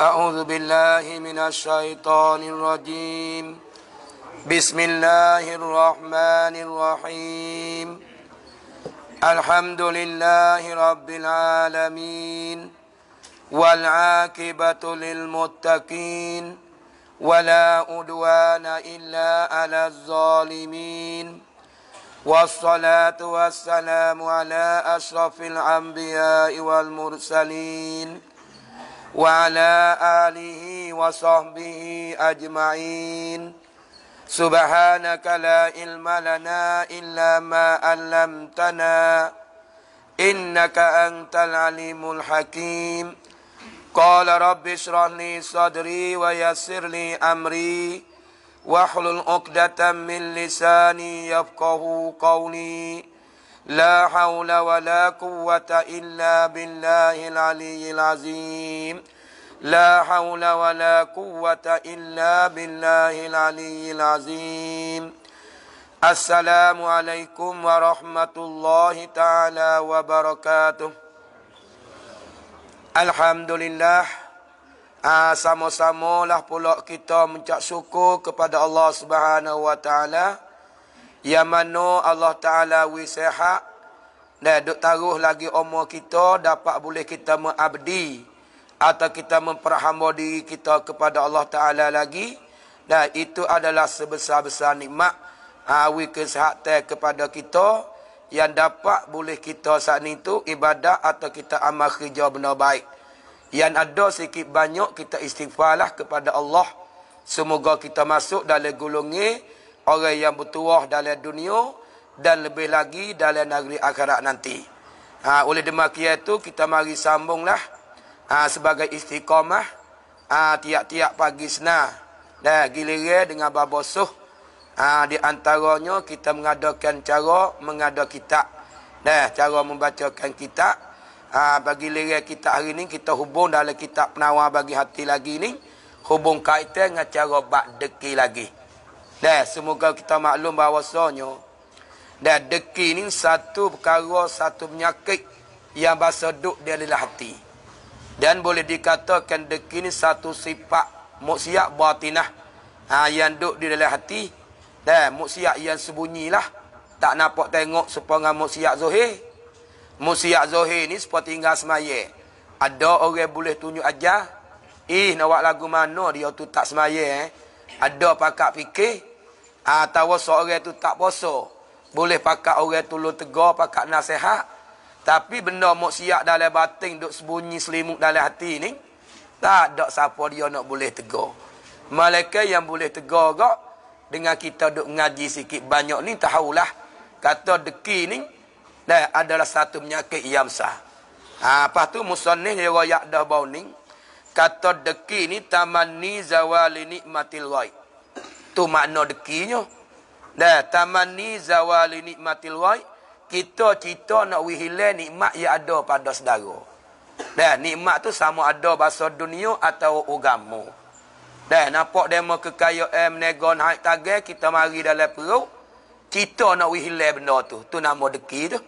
أعوذ بالله من الشيطان الرجيم بسم الله الرحمن الرحيم الحمد لله رب العالمين والعاقبة للمتقين ولا أدوان إلا على الظالمين والصلاة والسلام على أشرف الأنبياء والمرسلين وعلى آله وصحبه أجمعين سبحانك لا علم لنا إلا ما علمتنا إنك أنت العليم الحكيم قال رب اشرح لي صدري ويسر لي أمري واحلل عقدة من لساني يفقه قولي لا حول ولا قوة إلا بالله العلي العظيم لا حول ولا قوة إلا بالله العلي العظيم السلام عليكم ورحمة الله تعالى وبركاته الحمد لله Ah sama-samalah pula kita mencak syukur kepada Allah Subhanahu wa taala. Ya mano Allah taala wi sehat. Dan duk taruh lagi umur kita dapat boleh kita mengabdi atau kita memperhamba diri kita kepada Allah taala lagi. Dan itu adalah sebesar-besar nikmat awi ah, kesehatan kepada kita yang dapat boleh kita saat itu ibadah atau kita amal kerja benar baik. Yang ada sikit banyak kita istighfarlah kepada Allah. Semoga kita masuk dalam gulungi orang yang bertuah dalam dunia dan lebih lagi dalam negeri akhirat nanti. Ha, oleh demikian itu kita mari sambunglah ha, sebagai istiqamah ha, tiap-tiap pagi sena dan giliran dengan babosuh ha, di antaranya kita mengadakan cara mengada kitab dan cara membacakan kitab ha, bagi lirik kita hari ni kita hubung dalam kitab penawar bagi hati lagi ni hubung kaitan dengan cara bak deki lagi dan semoga kita maklum bahawa bahawasanya dan deki ni satu perkara satu penyakit yang bahasa duk dia dalam hati dan boleh dikatakan deki ni satu sifat muksiat batinah ha, yang duk di dalam hati dan muksiat yang sembunyilah tak nampak tengok sepanjang muksiat zuhir Musiak Zohir ni sepuluh tinggal semaya. Ada orang boleh tunjuk aja. Ih, nak buat lagu mana dia tu tak semaya. Eh? Ada pakak fikir. Atau seorang tu tak poso. Boleh pakak orang tu lu tegur, pakak nasihat. Tapi benda musiak dalam batin, duk sembunyi selimut dalam hati ni. Tak ada siapa dia nak boleh tegur. Malaikat yang boleh tegur kok. Dengan kita duk ngaji sikit banyak ni, tahulah. Kata deki ni, dan adalah satu penyakit yang sah. Ha, lepas tu musannih riwayat dah bau ni kata deki ni tamanni zawali nikmatil ghaib. Tu makna dekinya. Dah tamanni zawal nikmatil ghaib kita cita nak wihilan nikmat yang ada pada saudara. Dah nikmat tu sama ada bahasa dunia atau agama. Dah nampak demo kekayaan menegon haid tagih kita mari dalam perut. Kita nak wihile benda tu. Tu nama deki tu.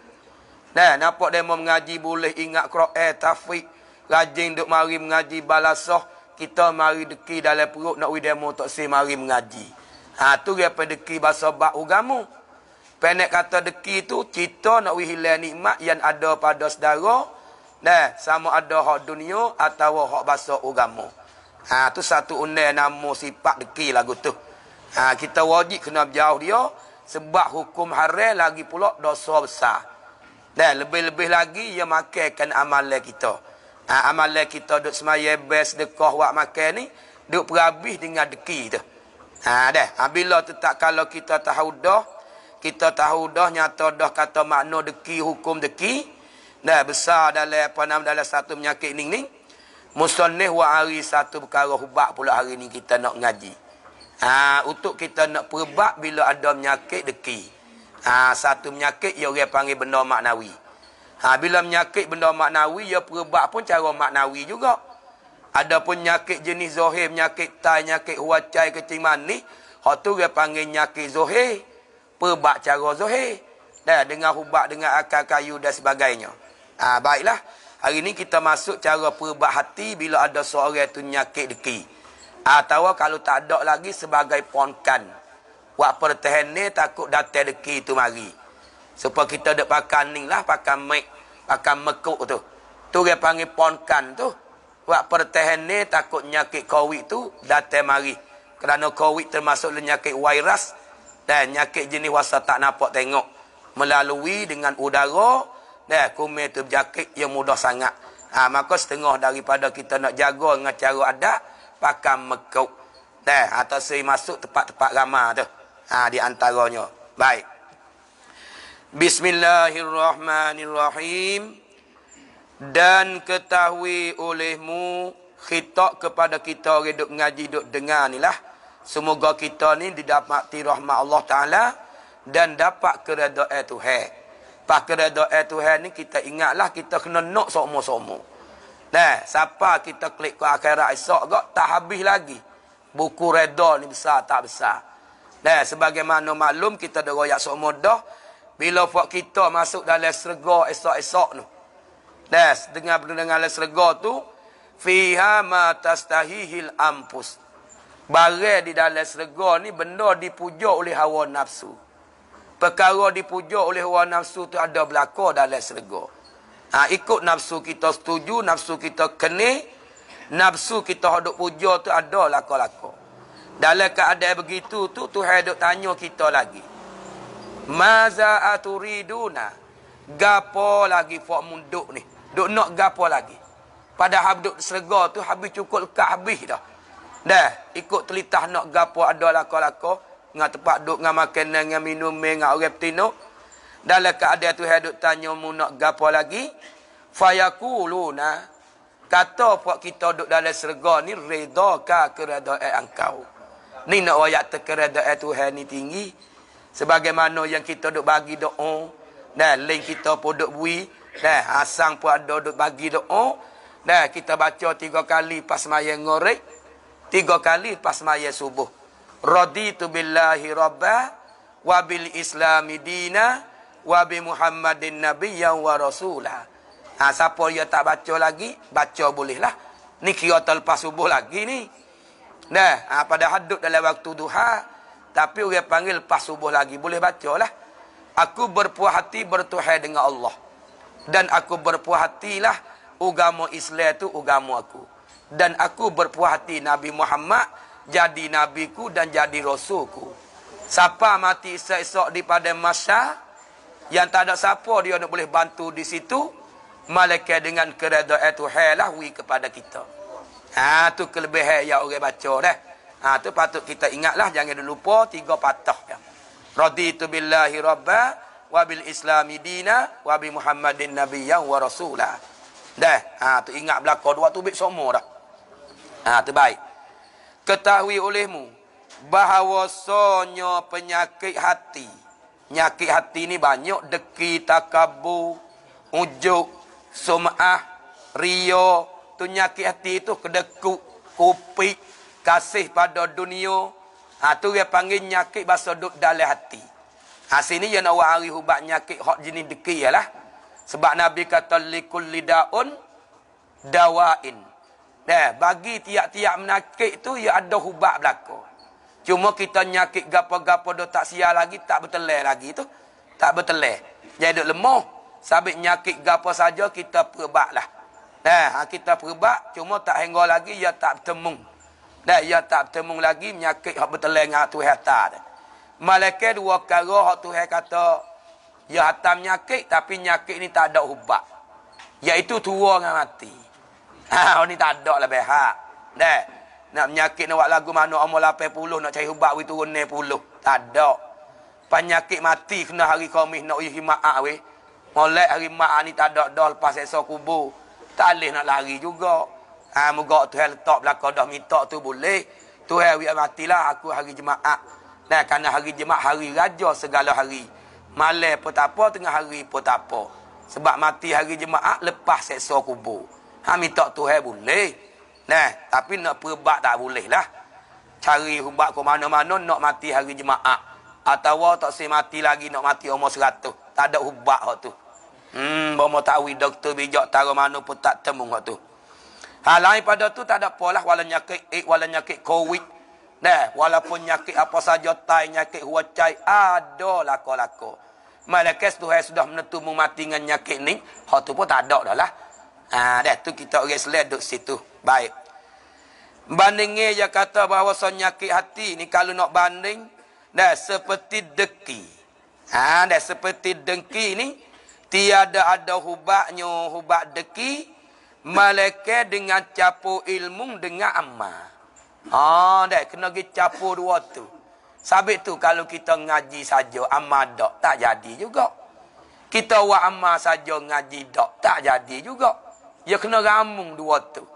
Nah, nampak dia mau mengaji boleh ingat Quran tafiq. Rajin duk mari mengaji balasah. Kita mari deki dalam perut nak wih demo tak si mari mengaji. Ha, tu dia pada deki bahasa bak ugamu. Penek kata deki tu, kita nak wih hilang nikmat yang ada pada saudara. Nah, sama ada hak dunia atau hak bahasa ugamu. Ha, tu satu unai nama sifat deki lagu tu. Ha, kita wajib kena jauh dia. Sebab hukum haram lagi pula dosa besar. Dan lebih-lebih lagi ia makankan amalan kita. Ha, amalan kita duk semaya best dekah wak makan ni duk perabih dengan deki tu. Ha dah, ha, tetak kalau kita tahu dah, kita tahu dah nyata dah kata makna deki hukum deki. Dah besar dalam apa nama dalam satu menyakit ning ning. Musonih wa ari satu perkara hubak pula hari ni kita nak ngaji. Ha, untuk kita nak perbab bila ada menyakit deki. Ha, satu menyakit ia orang panggil benda maknawi. Ha, bila menyakit benda maknawi, ia perubat pun cara maknawi juga. Ada pun nyakit jenis zohir, menyakit tai, menyakit huacai, kecing manis. Hak tu dia panggil nyakit zohir. Perubat cara zohir. Dan dengan hubat, dengan akal kayu dan sebagainya. Ha, baiklah. Hari ini kita masuk cara perubat hati bila ada seorang itu menyakit deki. Atau ha, kalau tak ada lagi sebagai ponkan. Buat pertahan ni takut datang deki tu mari. Supaya kita dah pakan ni lah. Pakan mic. Pakan mekuk tu. Tu dia panggil ponkan tu. Buat pertahan ni takut nyakit covid tu datang mari. Kerana covid termasuk nyakit virus. Dan nyakit jenis wasa tak nampak tengok. Melalui dengan udara. Dan kumir tu berjakit yang mudah sangat. Ha, maka setengah daripada kita nak jaga dengan cara adat. Pakan mekuk. Dan atau si masuk tempat-tempat ramah tu. Ha, di antaranya. Baik. Bismillahirrahmanirrahim. Dan ketahui olehmu khitab kepada kita orang duk ngaji duk dengar ni lah. Semoga kita ni didapati rahmat Allah Ta'ala dan dapat keredoan eh, Tuhan. Pak keredoan eh, Tuhan ni kita ingatlah kita kena nak sokmo-sokmo. Nah, siapa kita klik ke akhirat esok kok tak habis lagi. Buku reda ni besar tak besar. Nah, sebagaimana maklum kita deroyak seumur dah bila fak kita masuk dalam serga esok-esok tu. Nah, dengan dengan dalam serga tu fiha ma tastahihil ampus. Barang di dalam serga ni benda dipuja oleh hawa nafsu. Perkara dipuja oleh hawa nafsu tu ada berlaku dalam serga. Ha, ikut nafsu kita setuju, nafsu kita kening, nafsu kita hendak puja tu ada laku-laku. Dalam keadaan begitu tu Tuhan duk tanya kita lagi. Maza aturiduna? Gapo lagi fok munduk ni? Duk nak gapo lagi? Pada duk serga tu habis cukup ke habis dah. Dah, ikut telitah nak gapo ada lako-lako. ngah tempat duk, ngah makan, nga minum, nga orang petino. Dalam keadaan tu, duk tanya mu nak gapo lagi? Fayakuluna, kata fok kita duk dalam serga ni, redaka keredaan engkau. Ni nak wayak terkira doa Tuhan ni tinggi. Sebagaimana yang kita duk bagi doa. Oh, nah, link kita pun duk bui. Nah, asang pun ada duk bagi doa. Oh. Nah, kita baca tiga kali pas maya ngorek. Tiga kali pas maya subuh. Raditu billahi rabbah. Wabil islami dina. Wabi muhammadin Nabi yang warasulah. Ha, siapa yang tak baca lagi, baca bolehlah. Ni kira pas subuh lagi ni. Nah, ha, pada hadut dalam waktu duha, tapi orang panggil pas subuh lagi. Boleh baca lah. Aku berpuas hati bertuhai dengan Allah. Dan aku berpuas hatilah ugamu Islam itu ugamu aku. Dan aku berpuas hati Nabi Muhammad jadi nabiku dan jadi rasulku. Siapa mati esok-esok di pada masa, yang tak ada siapa dia nak boleh bantu di situ, malaikat dengan keredaan Tuhan lah kepada kita. Ha tu kelebihan yang orang baca dah. Ha tu patut kita ingatlah jangan lupa tiga patah ya. Raditu billahi rabba wa bil islami dina wa bi muhammadin nabiyya wa rasula. Dah. Ha tu ingat belaka dua tu bib semua dah. Ha tu baik. Ketahui olehmu bahawa bahawasanya penyakit hati. Penyakit hati ni banyak deki takabur, ujuk, sum'ah, riya, tu nyakit hati tu kedekuk, kupik, kasih pada dunia. Ha tu dia panggil nyakit bahasa duk dalam hati. Ha sini yang nak hari hubat nyakit hak jenis deki lah. Sebab Nabi kata likulli daun dawain. Dah bagi tiap-tiap menakik tu ia ada hubat belaka. Cuma kita nyakit gapo-gapo dah tak sial lagi, tak betelai lagi tu. Tak betelai. Jadi duk lemah. Sabit nyakit gapo saja kita perbaklah. Nah, ha, kita perbak cuma tak hingga lagi ya tak bertemu. Nah, ya tak bertemu lagi menyakit hak bertelang hak Tuhan hata. Malaikat dua kali hak Tuhan kata ya hatam menyakit tapi menyakit ni tak ada ubat. Yaitu tua dengan mati. Ha, ni tak ada lah behak. Ha, nah, nak menyakit nak buat lagu mana umur 80 nak cari ubat we turun 90. Tak ada. Penyakit mati kena hari kami nak uji maaf we. Molek hari maaf ni tak ada dah lepas esok kubur tak alih nak lari juga. Ha, Moga Tuhan letak belakang dah minta tu boleh. Tuhan biar matilah aku hari jemaah. Nah, karena hari jemaah hari raja segala hari. Malam pun tak apa, tengah hari pun tak apa. Sebab mati hari jemaah lepas seksa kubur. Ha, minta Tuhan boleh. Nah, tapi nak perubat tak boleh lah. Cari ubat ke mana-mana nak mati hari jemaah Atau tak si mati lagi nak mati umur 100. Tak ada ubat tu. Hmm, bomo tawi doktor bijak taruh mana pun tak temu waktu tu. Ha, lain pada tu tak ada polah wala nyakit eh, wala nyakit covid. Nah, walaupun nyakit apa saja tai nyakit huacai ada lako-lako. Malakas tu hai sudah menentu mu mati dengan nyakit ni, ha tu pun tak ada dah lah. Ha, dah tu kita orang selat duk situ. Baik. Bandingnya dia kata bahawa so nyakit hati ni kalau nak banding, dah seperti deki. Ha, dah seperti dengki ni, tiada ada hubaknya hubak deki maleke dengan capo ilmu dengan amal ha oh, dak kena gi capo dua tu sabit tu kalau kita ngaji saja amal dak tak jadi juga kita wa amal saja ngaji dak tak jadi juga ya kena ramung dua tu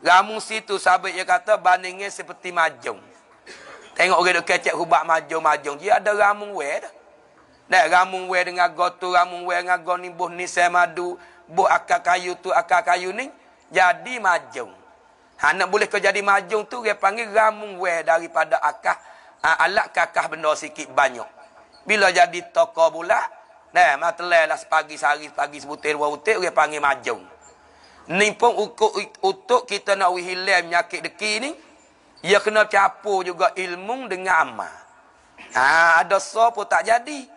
ramung situ sabit ya kata bandingnya seperti majung tengok orang dok kecek hubak majung-majung dia ada ramung weh dah Dek ramung weh dengan gotu, ramung weh dengan goni, buh ni semadu, buh akar kayu tu, akar kayu ni, jadi majung. Ha, nak boleh kau jadi majung tu, dia panggil ramung weh daripada akar, ha, alat kakah benda sikit banyak. Bila jadi toko pula, Nah, matlah lah sepagi sehari, pagi sebutir, dua utik, dia panggil majung. Ni pun ukur, untuk kita nak wihilai menyakit deki ni, ia kena capur juga ilmu dengan amal. Ha, ada so pun tak jadi.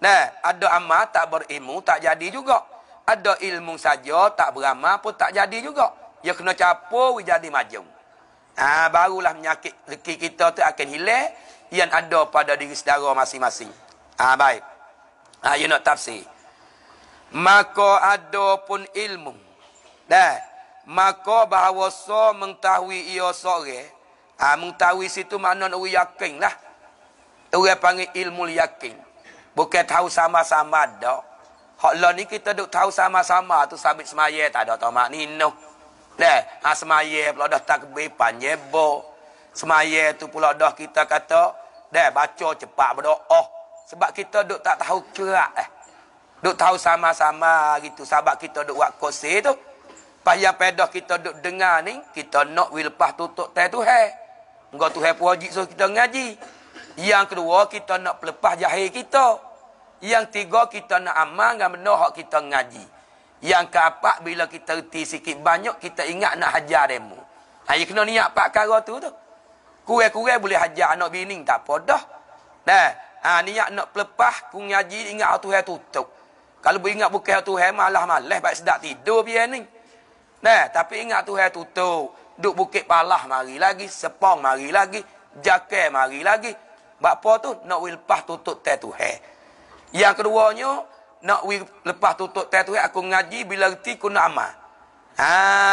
Nah, ada amal tak berilmu tak jadi juga. Ada ilmu saja tak beramal pun tak jadi juga. Ya kena capur jadi maju. Ah ha, barulah menyakit rezeki kita tu akan hilang yang ada pada diri saudara masing-masing. Ah ha, baik. Ah ha, you nak tafsir. Maka ada pun ilmu. Dah. Maka bahawa so mengetahui ia sore. Ah ha, mengetahui situ mana orang yakin lah. Orang panggil ilmu yakin. Bukan tahu sama-sama dah. Hak lah ni kita duk tahu sama-sama tu sabit semaya tak ada tahu makni no. Dah, ha semaya pula dah takbir panyebo. Semaya tu pula dah kita kata, dah baca cepat berdoa. Oh, sebab kita duk tak tahu kerak eh. Duk tahu sama-sama gitu. Sebab kita duk buat kosi tu. Pas yang pedah kita duk dengar ni, kita nak wilpah tutup teh tu hai. Enggak tu hai puwajib so kita ngaji. Yang kedua, kita nak pelepah jahil kita. Yang tiga, kita nak amal dengan benda hak kita ngaji. Yang keempat, bila kita reti sikit banyak, kita ingat nak hajar demo. Hanya kena niat empat kara tu tu. Kurai-kurai boleh hajar anak bini, tak apa dah. Nah, ha, niat nak pelepah, ku ngaji, ingat hak Tuhan tutup. Kalau ingat bukan hak Tuhan, malah malah, baik sedap tidur biar ni. Nah, tapi ingat Tuhan tutup. Duk bukit palah, mari lagi. Sepong, mari lagi. Jaka, mari lagi. Bak apa tu? Nak wi lepas tutup teh tu hai. Yang keduanya, nak wi lepas tutup teh tu hai, aku ngaji bila reti aku nak amal. Ha,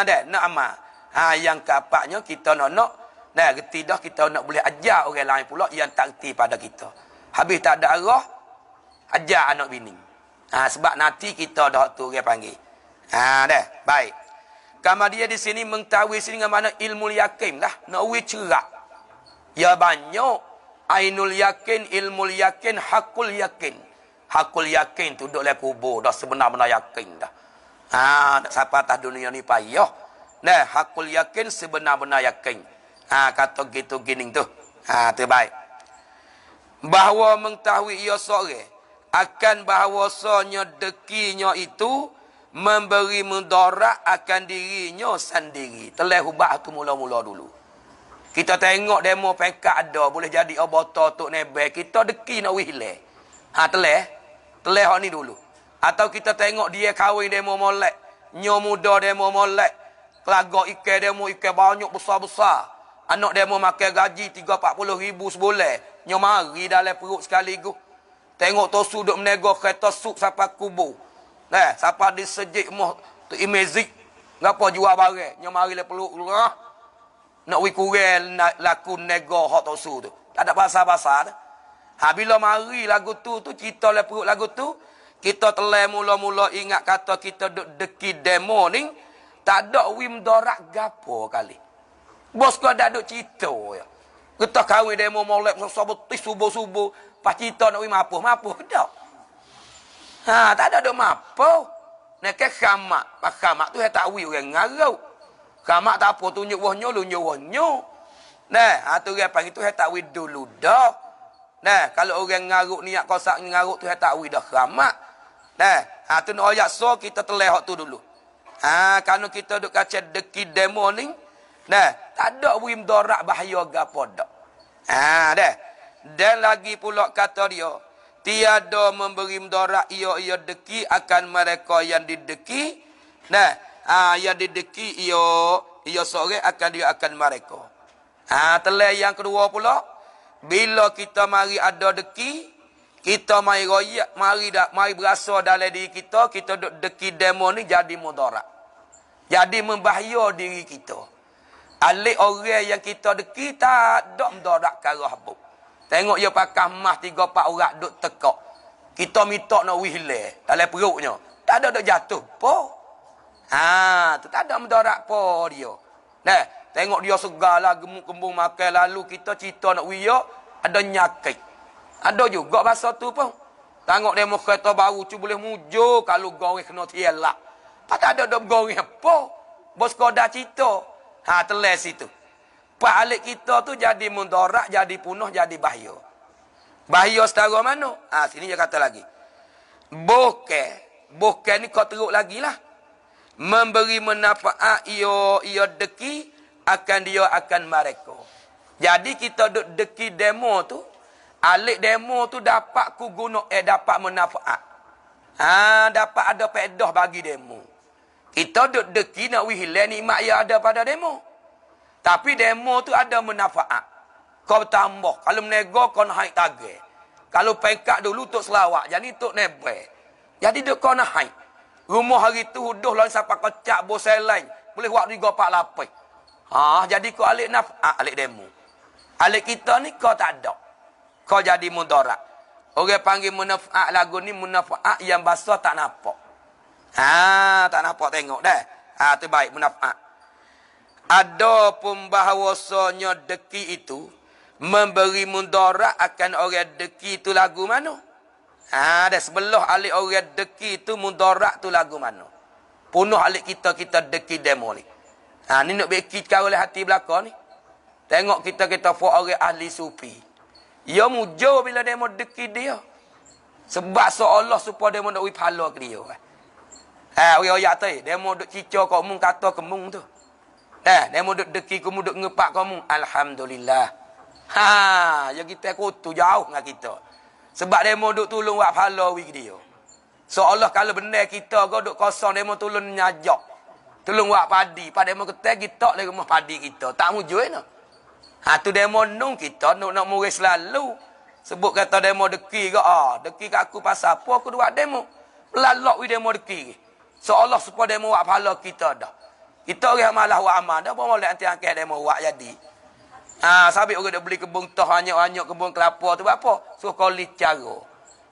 dek, nak amal. Ha, yang keempatnya, kita nak nak, dek, reti dah kita nak boleh ajar orang lain pula yang tak reti pada kita. Habis tak ada arah, ajar anak bini. Ha, sebab nanti kita dah tu dia panggil. Ha, dek, baik. Kama dia di sini mengetahui sini dengan mana ilmu yakin lah. Nak wi cerak. Ya banyak Ainul yakin, ilmu yakin, hakul yakin. Hakul yakin tu duduk lihat kubur. Dah sebenar-benar yakin dah. Haa, nak sapa atas dunia ni payah. Nah, hakul yakin, sebenar-benar yakin. Haa, kata gitu gini tu. Haa, tu baik. Bahawa mengetahui ia sore. Akan bahawasanya dekinya itu. Memberi mendorak akan dirinya sendiri. Telah ubah tu mula-mula dulu. Kita tengok demo pekat ada. Boleh jadi obota oh, untuk nebel. Kita deki nak wihle. Ha, telah. Telah ni dulu. Atau kita tengok dia kawin demo molek. Nyom muda demo molek. Kelagak ike demo ike banyak besar-besar. Anak demo makan gaji 3-40 ribu sebulan. Nyom hari dalam perut sekaligus. Tengok tosu duduk menegur kereta sup sampai kubur. Nah, sampai di sejik muh. Tu imezik. Ngapa jual barang? Nyom hari dalam perut. Nyom nak wi kurel nak laku nego hak tok su tu tak ada bahasa-bahasa tu ha bila mari lagu tu tu cerita le perut lagu tu kita telai mula-mula ingat kata kita duk deki demo ni tak ada wi mudarat gapo kali bos kau dah duk cerita ya kita kawin demo molek sabut subuh-subuh pas cerita nak wim mapuh mapuh dak ha tak ada duk mapuh nak khamak pak khamak tu saya tak wi orang ngarau Kamak tak apa tunjuk wah nyu lunyu wah nyu. Nah, atau ha, dia panggil tu tak wid dulu dah. Nah, kalau orang ngaruk niat kosak ngaruk tu hetak wid dah kamak. Nah, ha tu nak so kita telah tu dulu. Ha kalau kita duk kaca deki demo ni, nah, tak ada wi mudarat bahaya gapo dak. Ha dah. Dan lagi pula kata dia, tiada memberi mudarat ia ia deki akan mereka yang dideki. Nah, ah ya dideki iyo iyo sore akan dia akan mereka. Ah telah yang kedua pula bila kita mari ada deki kita mari royak mari dak mari berasa dalam diri kita kita duk deki demo ni jadi mudarat. Jadi membahaya diri kita. Ali orang yang kita deki tak dak mudarat ke arah Tengok dia pakai mah tiga empat orang duk tekak. Kita minta nak wihle dalam perutnya. Tak ada dak jatuh. Poh. Ha, tu tak ada mudarat apa dia. Nah, tengok dia segala gemuk kembung makan lalu kita cerita nak wiya ada nyakit. Ada juga bahasa tu pun. Tengok dia muka tu baru tu boleh mujo kalau gawe kena tielak. Tak ada dok gawe apa. Bos kau dah cerita. Ha, telas itu. Pak kita tu jadi mudarat, jadi punah, jadi bahaya. Bahaya setara mana? Ha, sini dia kata lagi. Bokeh. Bokeh ni kau teruk lagi lah memberi manfaat ia ia deki akan dia akan mereka. Jadi kita duk deki demo tu, alik demo tu dapat ku guna eh dapat manfaat. Ha dapat ada faedah bagi demo. Kita duk deki nak wihilan nikmat yang ada pada demo. Tapi demo tu ada manfaat. Kau bertambah. Kalau menego kau nak haik tagih. Kalau pengkat dulu tok selawak. Jadi tok nebre. Jadi duk kau nak haik. Rumah hari tu huduh lain siapa kecak bosan lain. Boleh buat riga pak lapis. Ha, jadi kau alik naf, ha, alik demo. Alik kita ni kau tak ada. Kau jadi mudarat. Orang panggil munafak lagu ni munafak yang bahasa tak nampak. Ha, tak nampak tengok dah. Ha, tu baik munafa'at. Ada pun bahawasanya deki itu memberi mudarat akan orang deki itu lagu mana? ada ha, sebelah alik orang deki tu mudarat tu lagu mana? Punuh alik kita kita deki demo ni. Ha ni nak beki kau oleh hati belaka ni. Tengok kita kita fuak orang ahli sufi. Ya mujo bila demo deki dia. Sebab Allah supaya demo nak wipala ke dia. Eh. Ha oi oi atai demo duk cicak kau mung kata kemung tu. Eh, demo mau duduk deki kamu, duduk ngepak kamu. Alhamdulillah. Ha, yang kita kutu jauh dengan kita. Sebab demo duk tolong buat pahala wik dia. So Allah kalau benar kita kau duk kosong demo tolong nyajak. Tolong buat padi. Pada mau kita kita lagi rumah padi kita. Tak mujur eh, Ha tu demo nung kita nak nak murid selalu. Sebut kata demo deki ke. Ah, deki kat aku pasal apa aku buat demo. pelalok wik demo deki. So Allah supaya demo buat pahala kita dah. Kita orang malah buat amal dah. Apa boleh nanti angkat demo buat jadi. Ah, ha, sabik orang dia beli kebun toh anyok-anyok kebun kelapa tu apa? Suruh kolit cara.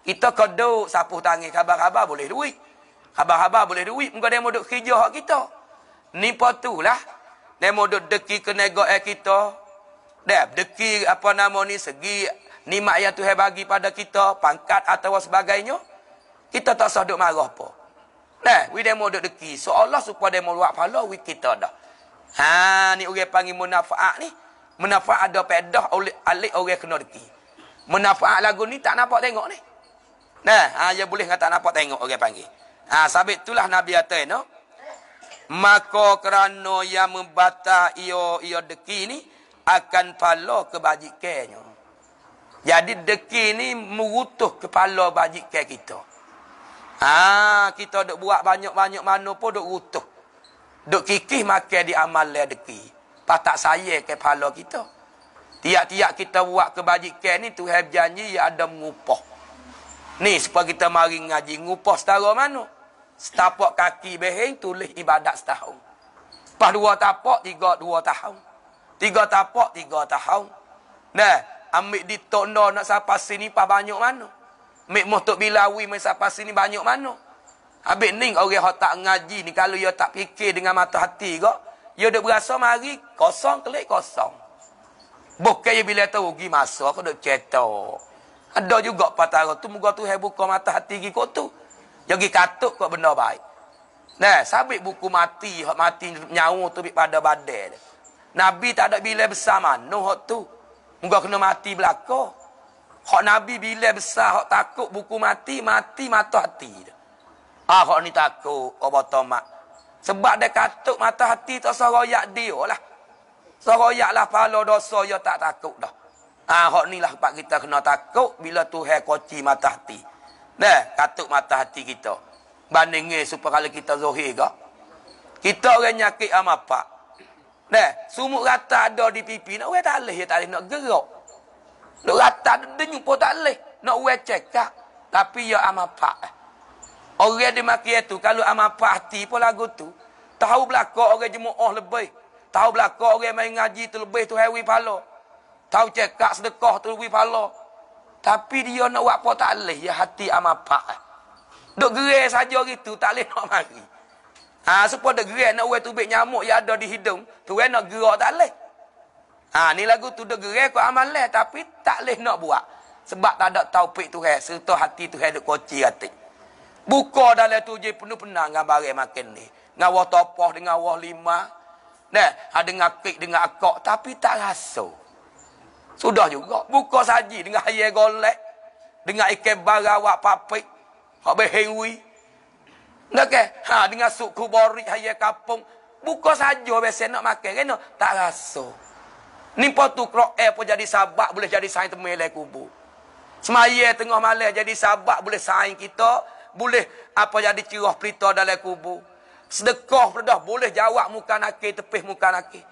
Kita kedok sapu tangis khabar-khabar boleh duit. Khabar-khabar boleh duit. Muka dia duduk kerja hak kita. Ni patulah. Dia mau duduk deki ke negara eh kita. Dia deki apa nama ni segi nimak yang Tuhan bagi pada kita. Pangkat atau sebagainya. Kita tak sah duduk marah apa. Nah, we demo duduk deki. So Allah supaya demo luak pahala we kita dah. Ha, ni orang panggil munafak ni. Menafa' ada pedah oleh alik orang kena reti. Menafa' lagu ni tak nampak tengok ni. Nah, ha, dia boleh kata nampak tengok orang panggil. Ha, sabit itulah Nabi kata no? Maka kerana yang membata ia ia deki ni akan palo kebajikannya. Jadi deki ni merutuh kepala bajikan kita. Ha, kita dok buat banyak-banyak mana pun dok rutuh. Dok kikih makan di amal dia deki pas tak sayang kepala kita. Tiap-tiap kita buat kebajikan ni Tuhan berjanji ada ngupoh Ni supaya kita mari ngaji ngupoh setara mana? Setapak kaki beheng tulis ibadat setahun. Pas dua tapak tiga dua tahun. Tiga tapak tiga tahun. dah ambil di tokno nak sampai sini pas banyak mana? Ambil motok bilawi mai sampai sini banyak mana? Habis ni orang yang tak ngaji ni kalau dia tak fikir dengan mata hati kok. Ya dia berasa mari kosong kelik kosong. Bukan bila tu rugi masa aku dok cerita. Ada juga patara tu muka tu hai buka mata hati gi tu. Ya gi katuk kok benda baik. Nah, sabit buku mati, hak mati nyawa tu pada badan. Nabi tak ada bila besar mana hak tu. Muka kena mati belaka. Hak Nabi bila besar, hak takut buku mati, mati mata hati. Ah, hak ni takut, obat tomat. Sebab dia katuk mata hati tak seroyak dia lah. Seroyak lah pala dosa dia tak takut dah. Ha, hak ni lah sebab kita kena takut bila tu hai koci mata hati. Nah, katuk mata hati kita. Bandingnya supaya kalau kita zuhir ke. Kita orang nyakit sama pak. Nah, sumuk rata ada di pipi. Nak weh tak leh, tak leh nak gerak. Nak rata denyuk pun tak leh. Nak weh cekak. Tapi ya sama pak. Orang di makia tu kalau amal parti pun lagu tu. Tahu belakang orang oh lebih. Tahu belakang orang main ngaji tu lebih tu hewi pahala. Tahu cekak sedekah tu lebih pahala. Tapi dia nak buat apa tak boleh. Ya hati amal pak. Duk gerai saja gitu tak boleh nak mari. Ha, supaya duk gerai nak buat tubik nyamuk yang ada di hidung. Tu yang nak gerak tak boleh. Ha, ni lagu tu duk gerai kau amal leh. Tapi tak boleh nak buat. Sebab tak ada taupik tu hai. Serta hati tu hai duk kocir hati. Buka dalam tujuh penuh penang, dengan barai makin ni. Dengan wah topoh, dengan wah lima. Nah, ada ha, dengan kek, dengan akok. Tapi tak rasa. Sudah juga. Buka saji dengan ayah golek. Dengan ikan barawak papik. Habis hengwi. Okay. Ha, dengan suk kubori, ayah kapung. Buka saja biasa nak makan. Kena? Kan? Tak rasa. Ni pun tu kroek pun jadi sabak. Boleh jadi saing temui lah kubur. Semaya tengah malam jadi sabak. Boleh saing kita boleh apa jadi cerah pelita dalam kubur. Sedekah pedah boleh jawab muka nakih tepih muka nakih.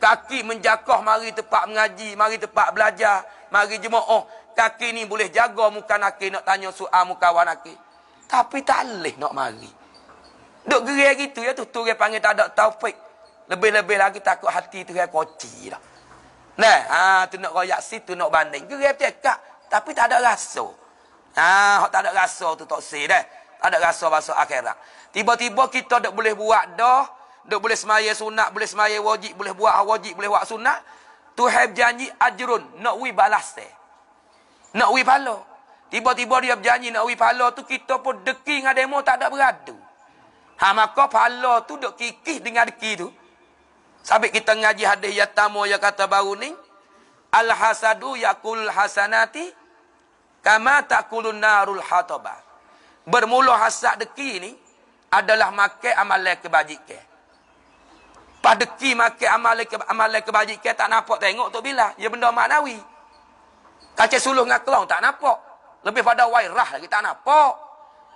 Kaki menjakah mari tempat mengaji, mari tempat belajar, mari jemaah. Kaki ni boleh jaga muka nakih nak tanya soal muka wanakih. Tapi tak leh nak mari. Duk gerai gitu ya tu tu dia panggil tak ada taufik. Lebih-lebih lagi takut hati tu dia kocilah. Nah, ha tu nak royak situ nak banding. Gerai petak tapi tak ada rasa. Nah, ha, tak ada rasa tu tak sih dah. Tak ada rasa masa akhirat. Tiba-tiba kita tak boleh buat dah. Tak boleh semaya sunat, boleh semaya wajib, boleh buat wajib, boleh buat sunat. Tuhan janji ajrun, nak wi balas teh. Nak wi pahala. Tiba-tiba dia berjanji nak wi pahala tu kita pun deki dengan demo tak ada beradu. Ha maka pahala tu dok kikih dengan deki tu. Sabik kita ngaji hadis tamu ya kata baru ni. Al hasadu yakul hasanati Kama takulun narul hatabah. Bermula hasad deki ni adalah makan amalan kebajikan. Pas deki makan amalan ke, amalan kebajikan tak nampak tengok tu bila. Ya benda maknawi. Kaca suluh dengan kelong tak nampak. Lebih pada wairah lagi tak nampak.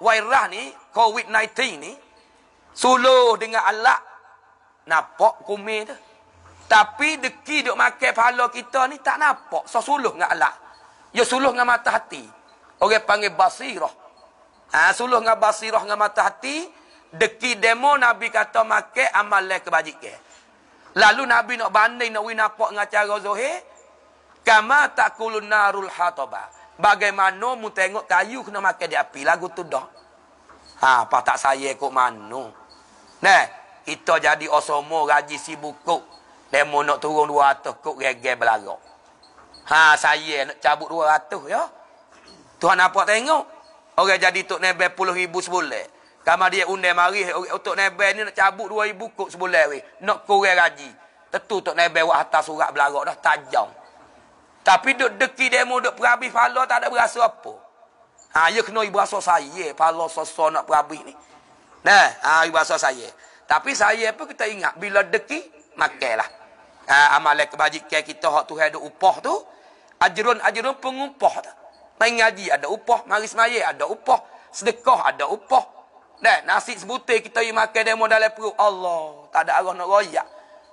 Wairah ni COVID-19 ni suluh dengan alat nampak kumir tu. Tapi deki duk makan pahala kita ni tak nampak. So suluh dengan alat. Ya suluh dengan mata hati. Orang panggil basirah. Ha, suluh dengan basirah dengan mata hati. Deki demo Nabi kata maka amalai kebajiknya. Lalu Nabi nak banding nak winapak dengan cara zuhir. Kama kulun narul hatobah. Bagaimana mu tengok kayu kena makan di api. Lagu tu dah. Ha, apa tak saya kok mana. Nah, kita jadi osomo rajin sibuk kok. Demo nak turun dua atas kok gege belarok. Ha saya nak cabut dua 200 ya. Tuhan apa tengok? Orang jadi tok nebel puluh ribu sebulan. Kamar dia undang mari untuk nebel ni nak cabut 2000 kok sebulan weh. Nak kurang gaji. Tentu untuk nebel buat atas surat belarak dah tajam. Tapi duk deki demo duk perabih pala tak ada berasa apa. Ha ya kena ibu rasa saya pala sosok nak perabih ni. Nah, ha ibu rasa saya. Tapi saya pun kita ingat bila deki makailah. Ah ha, amal kebajikan kita hak Tuhan ada upah tu. Ajrun ajrun pengupah tu. Main ngaji ada upah, mari semaya ada upah, sedekah ada upah. Dah, nasi sebutir kita yang makan demo dalam perut. Allah, tak ada arah nak royak.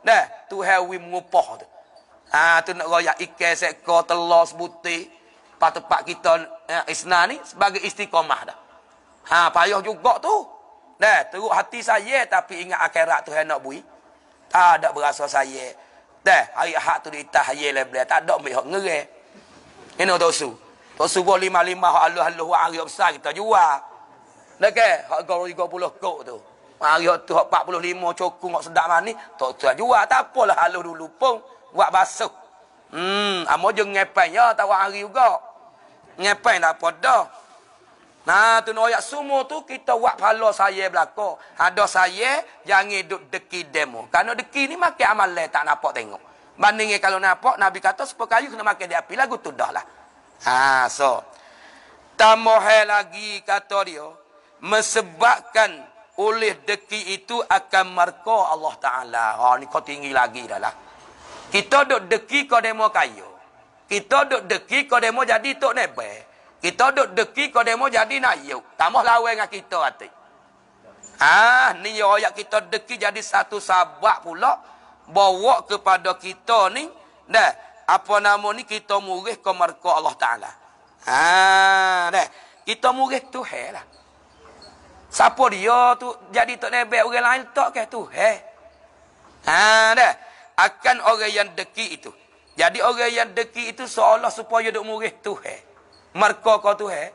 Dah, Tuhan wi mengupah tu. Ah tu nak royak ikan seko telur sebutir pa tempat kita eh, isna ni sebagai istiqomah dah. Ha payah juga tu. Dah, teruk hati saya tapi ingat akhirat Tuhan nak bui. Tak ada berasa saya. Teh, hari hak tu ditahyil lah belia. Tak ada ambil hak ngerik. Ini tak tosu tosu su pun lima-lima hak aluh-aluh hari besar kita jual. Okey, hak gaul tiga puluh kok tu. Hari hak tu hak empat puluh lima cokong hak sedap manis. Tak su jual. Tak apalah aluh dulu pun. Buat basuh. Hmm, amo je ngepeng ya tak buat hari juga. Ngepeng tak apa dah. Nah tu nak ayat semua tu kita buat pahala saya belaka. Ada saya jangan duduk deki demo. Karena deki ni makan amal lain tak nampak tengok. Bandingnya kalau nampak Nabi kata sepuluh kayu kena makan di api lagu tu dah lah. Ha so. Tamohai lagi kata dia. Mesebabkan oleh deki itu akan marka Allah Ta'ala. Oh ni kau tinggi lagi dah lah. Kita duduk deki kau demo kayu. Kita duduk deki kau demo jadi tu nebek. Kita duduk deki kau demo jadi nak you. Tambah lawan dengan kita hati. Ah, ni royak kita deki jadi satu sabak pula. Bawa kepada kita ni. Dah. Apa nama ni kita murih ke marka Allah Ta'ala. Ah, dah. Kita murih tu lah. Siapa dia tu jadi tak nebek orang lain tak ke tu hai. Ah, dah. Akan orang yang deki itu. Jadi orang yang deki itu seolah supaya duduk murih tu hai. Merkau kau tu hai.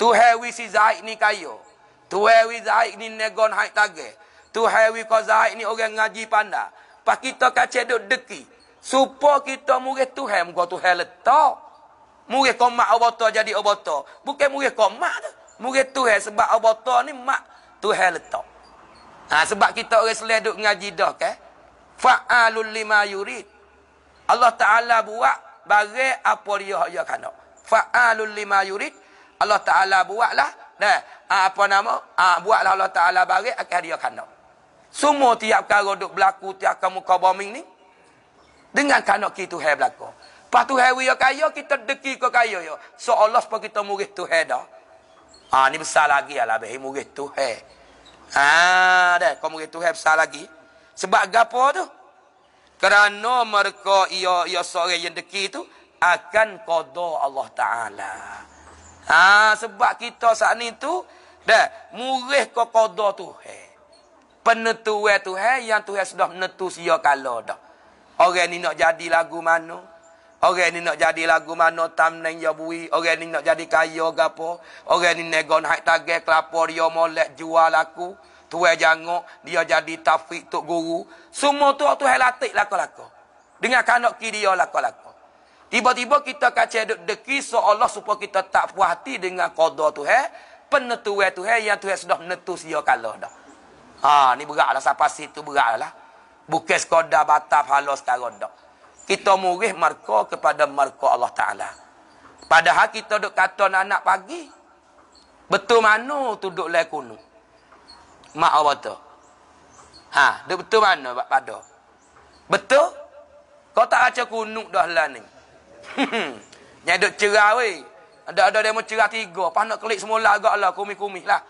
Tu hai wi si Zaid ni kayo. Tu hai wi Zaid ni negon haik tage. Tu hai wi kau Zaid ni orang ngaji pandai. Pak kita kacau duduk deki. Supo kita murid tu hai. Muka tu hai letak. Murid kau mak obata jadi obata. Bukan murid kau mak tu. Murid tu hai sebab obata ni mak tu hai letak. Ha, sebab kita orang selesai duduk ngaji dah. Okay? Fa'alul lima yurid. Allah Ta'ala buat bagai apa dia yang kanak fa'alul lima yurid Allah Taala buatlah nah ah, apa nama ah buatlah Allah Taala bagi akan dia kanak semua tiap kali duk berlaku tiap kamu kau bombing ni dengan kanak kita hai berlaku Lepas tu hai wiyo kaya, kita deki ke kaya yo. So Allah supaya kita murid tu hai dah. Ha, ni besar lagi alah Bagi murid tu hai. Ha, ah, dah. Kau murid tu hai besar lagi. Sebab gapo tu? Kerana mereka ia, ia sore yang deki tu akan qada Allah taala. Ha sebab kita saat ni tu dah murih ke qada Tuhan. Penentuan Tuhan yang Tuhan sudah menentu sia kala dah. Orang ni nak jadi lagu mana? Orang ni nak jadi lagu mana tam neng ya bui, orang ni nak jadi kaya gapo, orang ni negon hak tagih kelapa dia molek jual aku. Tuai jangok, dia jadi tafik tok guru. Semua tu tu helatik lako-lako. Dengar kanak ki dia lako-lako. Tiba-tiba kita kacau duduk deki seolah supaya kita tak puas hati dengan kodoh tu. Eh? Penetu tu eh, yang tu eh, sudah menetu sia kalah dah. Ha, ni berat lah. Sapa situ berat lah. bukis sekodah batap halau sekarang dah. Kita murih marka kepada marka Allah Ta'ala. Padahal kita duduk kata anak pagi. Betul mana tu duduk lai kuno? Mak apa tu? Ha, duduk betul mana pada? Betul? Kau tak kacau kunuk dah lah ni. Hmm. Nyai duk cerah weh. Ada ada dia mencerah tiga. Pas nak klik semula agak lah. kumi kumi lah.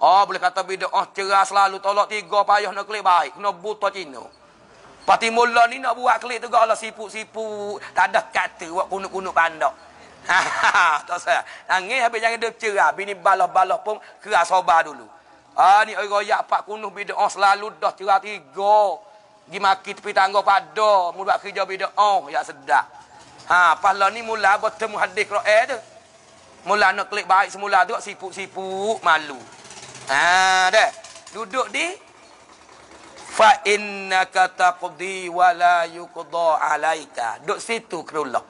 Oh boleh kata bida. Oh cerah selalu tolak tiga. Payah nak klik baik. Kena buta cina. Pati mula ni nak buat klik tu gak lah. Sipu-sipu. Tak ada kata. Buat kunuk-kunuk pandok. Ha, ha, ha. tak salah. Nangis habis jangan duk cerah. Bini balah-balah pun kerah sobar dulu. Ah ni orang royak pak kunuh bida. Oh selalu dah cerah tiga. Gimaki tepi tangga pada. Mula buat kerja bida. Oh ya sedap. Ha, pahlawan ni mula buat temu hadis Quran tu. Mula nak klik baik semula tu kat sipuk malu. Ha, dah. Duduk di fa innaka taqdi wa la yuqda alaika. Duduk situ kerullah.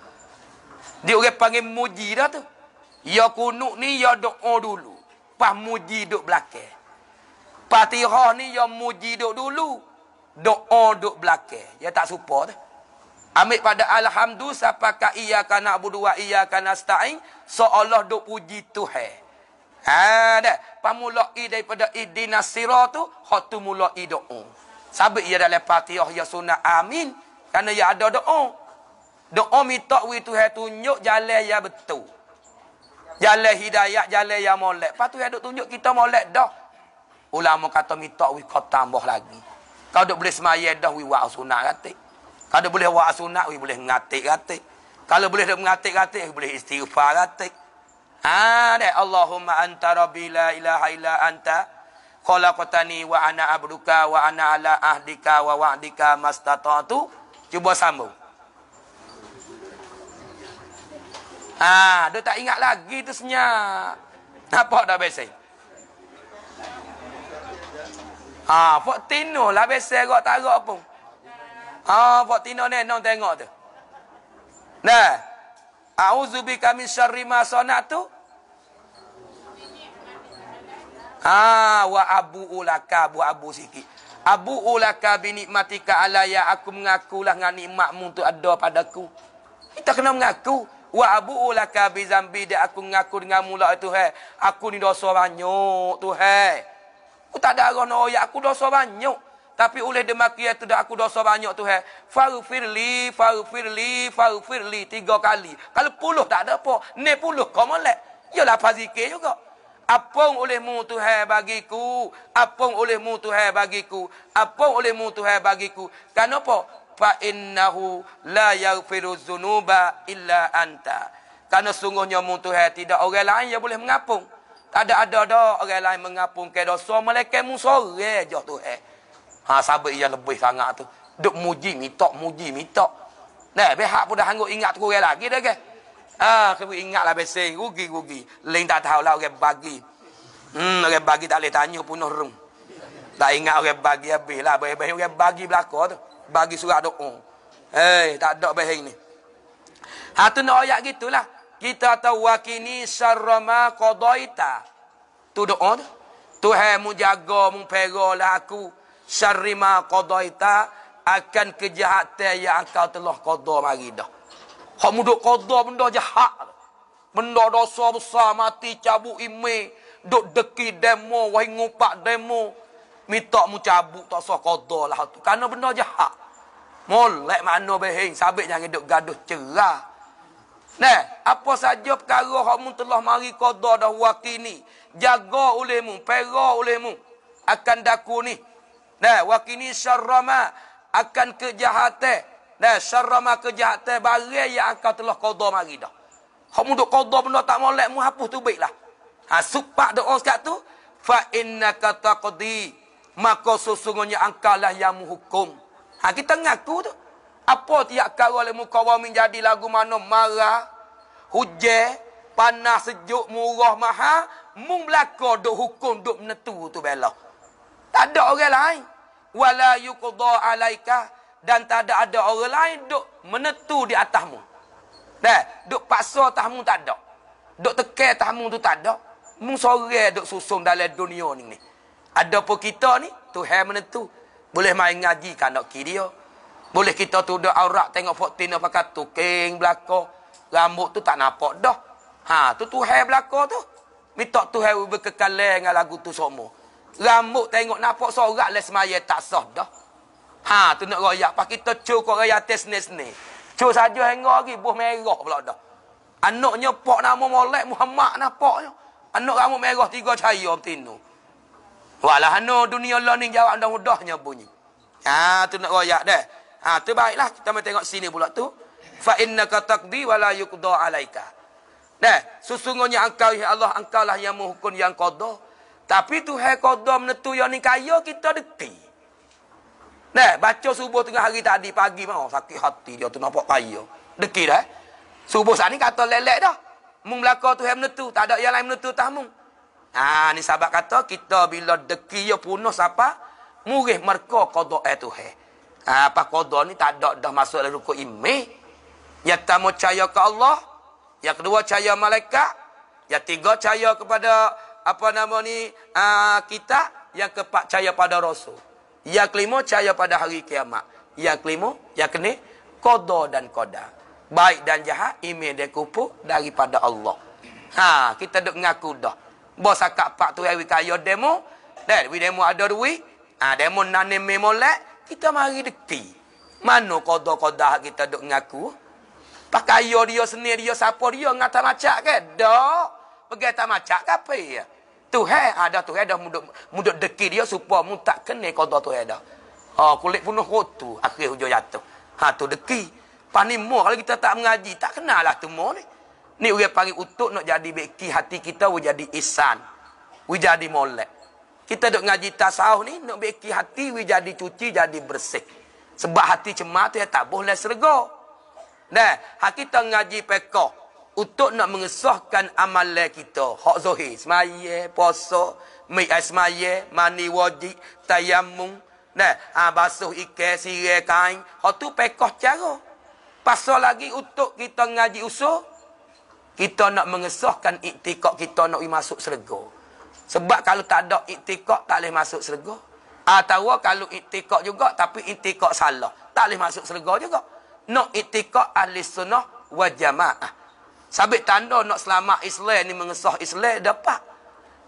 Dia orang panggil muji dah tu. Ya kunuk ni ya doa oh dulu. Pas muji duduk belakang. Patihah ni ya muji duduk dulu. Doa oh duduk belakang. Ya tak support. dah. Ambil pada alhamdulillah, sapaka iya kana budu wa iya kana stain seolah duk puji Tuhan. Ha dah. Pamulai daripada ihdinas sirat tu khatu mulai doa. Sabik ya dalam Fatihah ya sunnah amin kerana ia ada doa. Doa minta wi Tuhan tunjuk jalan ya betul. Jalan hidayah, jalan ya molek. Patu ya duk tunjuk kita molek dah. Ulama kata minta wi kau tambah lagi. Kau duk boleh semaya dah wi wa sunnah katik. Kalau boleh buat sunat, we boleh ngatik-ngatik. Kalau boleh mengatik-ngatik, boleh istighfar ngatik. Ha, Allahumma anta rabbi la ilaha illa anta. Qalaqatani wa ana abduka wa ana ala ahdika wa wa'dika mastata'tu. Cuba sambung. Ha, dia tak ingat lagi tu senyap. Nampak dah besi? Ha, fok tinuh lah besi gak tak pun. Ah, buat tino ni, nak tengok tu. Nah. A'udzubika min syarri ma sanat tu. Ah, wa abu ulaka abu abu sikit. Abu ulaka binikmatika ala ya aku mengakulah dengan nikmatmu tu ada padaku. Kita kena mengaku wa abu ulaka bi zambi de aku mengaku dengan mula itu hai. Aku ni dosa banyak tu hai. Aku tak ada arah nak aku dosa banyak. Tapi oleh demikian itu aku dosa banyak tu. Farfirli, farfirli, farfirli. Tiga kali. Kalau puluh tak ada apa. Ni puluh kau malak. Yalah lah fazikir juga. Apung olehmu Tuhan bagiku. Apung olehmu Tuhan bagiku. Apung olehmu Tuhan bagiku. Kenapa? Fa innahu la yaghfiru zunuba illa anta. Karena sungguhnya mu tu Tuhan tidak orang lain yang boleh mengapung. Tak ada ada ada orang lain mengapung ke dosa malaikat mu sore je Tuhan. Ha sabar ia lebih sangat tu. Duk muji mitok muji mitok. Nah, behak pun dah hanggup ingat tu orang lagi dah ke? Ah, kau ingatlah besi rugi-rugi. Lain tak tahu lah orang bagi. Hmm, orang bagi tak boleh tanya pun orang. Tak ingat orang bagi habis lah. Bagi orang bagi belaka tu. Bagi surat doa. Hei, eh, tak ada bahaya ni. Ha tu nak ayat gitulah. Kita tahu wakini sarama kodaita. Tu doa tu. Tuhan mu jaga mu pera lah aku syarri ma qadaita akan kejahatan yang engkau telah qada mari dah. Kau muduk qada benda jahat. Benda dosa besar mati cabuk ime duk deki demo wai ngupak demo minta mu cabut tak sah qada lah tu. Karena benda jahat. Molek mana behing sabik jangan duk gaduh cerah. Nah, apa saja perkara kamu telah mari qada dah waktu ini jaga olehmu, pera olehmu akan daku ni Nah, wakini syarrama akan kejahatan. Nah, syarrama kejahatan baria yang akan telah qada mari dah. Kau muduk qada benda tak molek mu hapus tu baiklah. Ha supak doa sekat tu fa innaka taqdi maka sesungguhnya angkalah yang menghukum. Ha kita ngaku tu. Apa tiap kau oleh mukawam menjadi lagu mana marah, hujan, panas sejuk, murah, maha, mung belaka duk hukum duk menentu tu belah tak ada orang lain wala yuqda alaika dan tak ada ada orang lain duk menentu di atasmu dah duk paksa atasmu tak ada duk tekan atasmu tu tak ada mu sore duk susung dalam dunia ni ni ada apa kita ni Tuhan menentu boleh main ngaji kan nak kiri dia boleh kita tu tuduh aurat tengok fotina pakai tuking belako rambut tu tak nampak dah ha tu Tuhan belako tu minta Tuhan berkekalan dengan lagu tu semua Rambut tengok nampak sorak le semaya tak sah dah. Ha tu nak royak pas kita cukur raya tes ni sini. Cu saja hengok lagi buh merah pula dah. Anaknya pak nama molek Muhammad nak nampaknya. Anak kamu merah tiga cahaya betinu. Walah anu dunia lah ni jawab dah mudahnya bunyi. Ha tu nak royak dah. Ha tu baiklah kita mai tengok sini pula tu. Fa innaka taqdi wa la yuqda alaika. Dah, sesungguhnya engkau ya Allah engkau lah yang menghukum yang qada. Tapi Tuhan kodom netu yang ni kaya kita deti. Nah, baca subuh tengah hari tadi pagi mau oh, sakit hati dia tu nampak kaya. Deki dah. Eh? Subuh saat ni kata lelek dah. Mung belaka Tuhan menentu, tak ada yang lain menentu tah mung. Ha, ni sahabat kata kita bila deki ya punah siapa? Murih merka qada tu eh, Tuhan. Ha, apa qada ni tak ada dah masuk dalam rukuk iman. Yang pertama percaya ke Allah, yang kedua percaya malaikat, yang tiga percaya kepada apa nama ni uh, kita yang keempat caya pada rasul yang kelima caya pada hari kiamat yang kelima yang kene qada dan qada baik dan jahat ime dia kupu daripada Allah ha kita duk mengaku dah bos akak pak tu ai kaya demo dan we demo ada duit ha demo nane memolek kita mari dekti mano qada qada kita dok ngaku pakai dia sendiri dia siapa dia ngata macam kan dah pergi tak macam ke apa ya? Tuhan ada ah, Tuhan dah muduk muduk deki dia supaya mu tak kena kau tu ada. Ha kulit punuh rotu akhir hujung jatuh. Ha tu deki. Pani mu kalau kita tak mengaji tak kenalah tu mu ni. Ni orang panggil utuk nak jadi beki hati kita we jadi ihsan. We jadi molek. Kita dok ngaji tasawuf ni nak beki hati we jadi cuci jadi bersih. Sebab hati cemar tu ya tak boleh sergo. Nah, hak kita ngaji pekoh untuk nak mengesahkan amalan kita. Hak zuhir, semaya, puasa, mik asmaya, eh, mani wajib, tayammum. Nah, ha, basuh ikan, sirai kain. Hak tu pekoh cara. Pasal lagi untuk kita ngaji usul, kita nak mengesahkan iktikak kita nak masuk serga. Sebab kalau tak ada iktikak, tak boleh masuk serga. Atau ha, kalau iktikak juga, tapi iktikak salah. Tak boleh masuk serga juga. Nak iktikak ahli sunnah wa jamaah. Sabit tanda nak selamat Islam ni mengesah Islam dapat.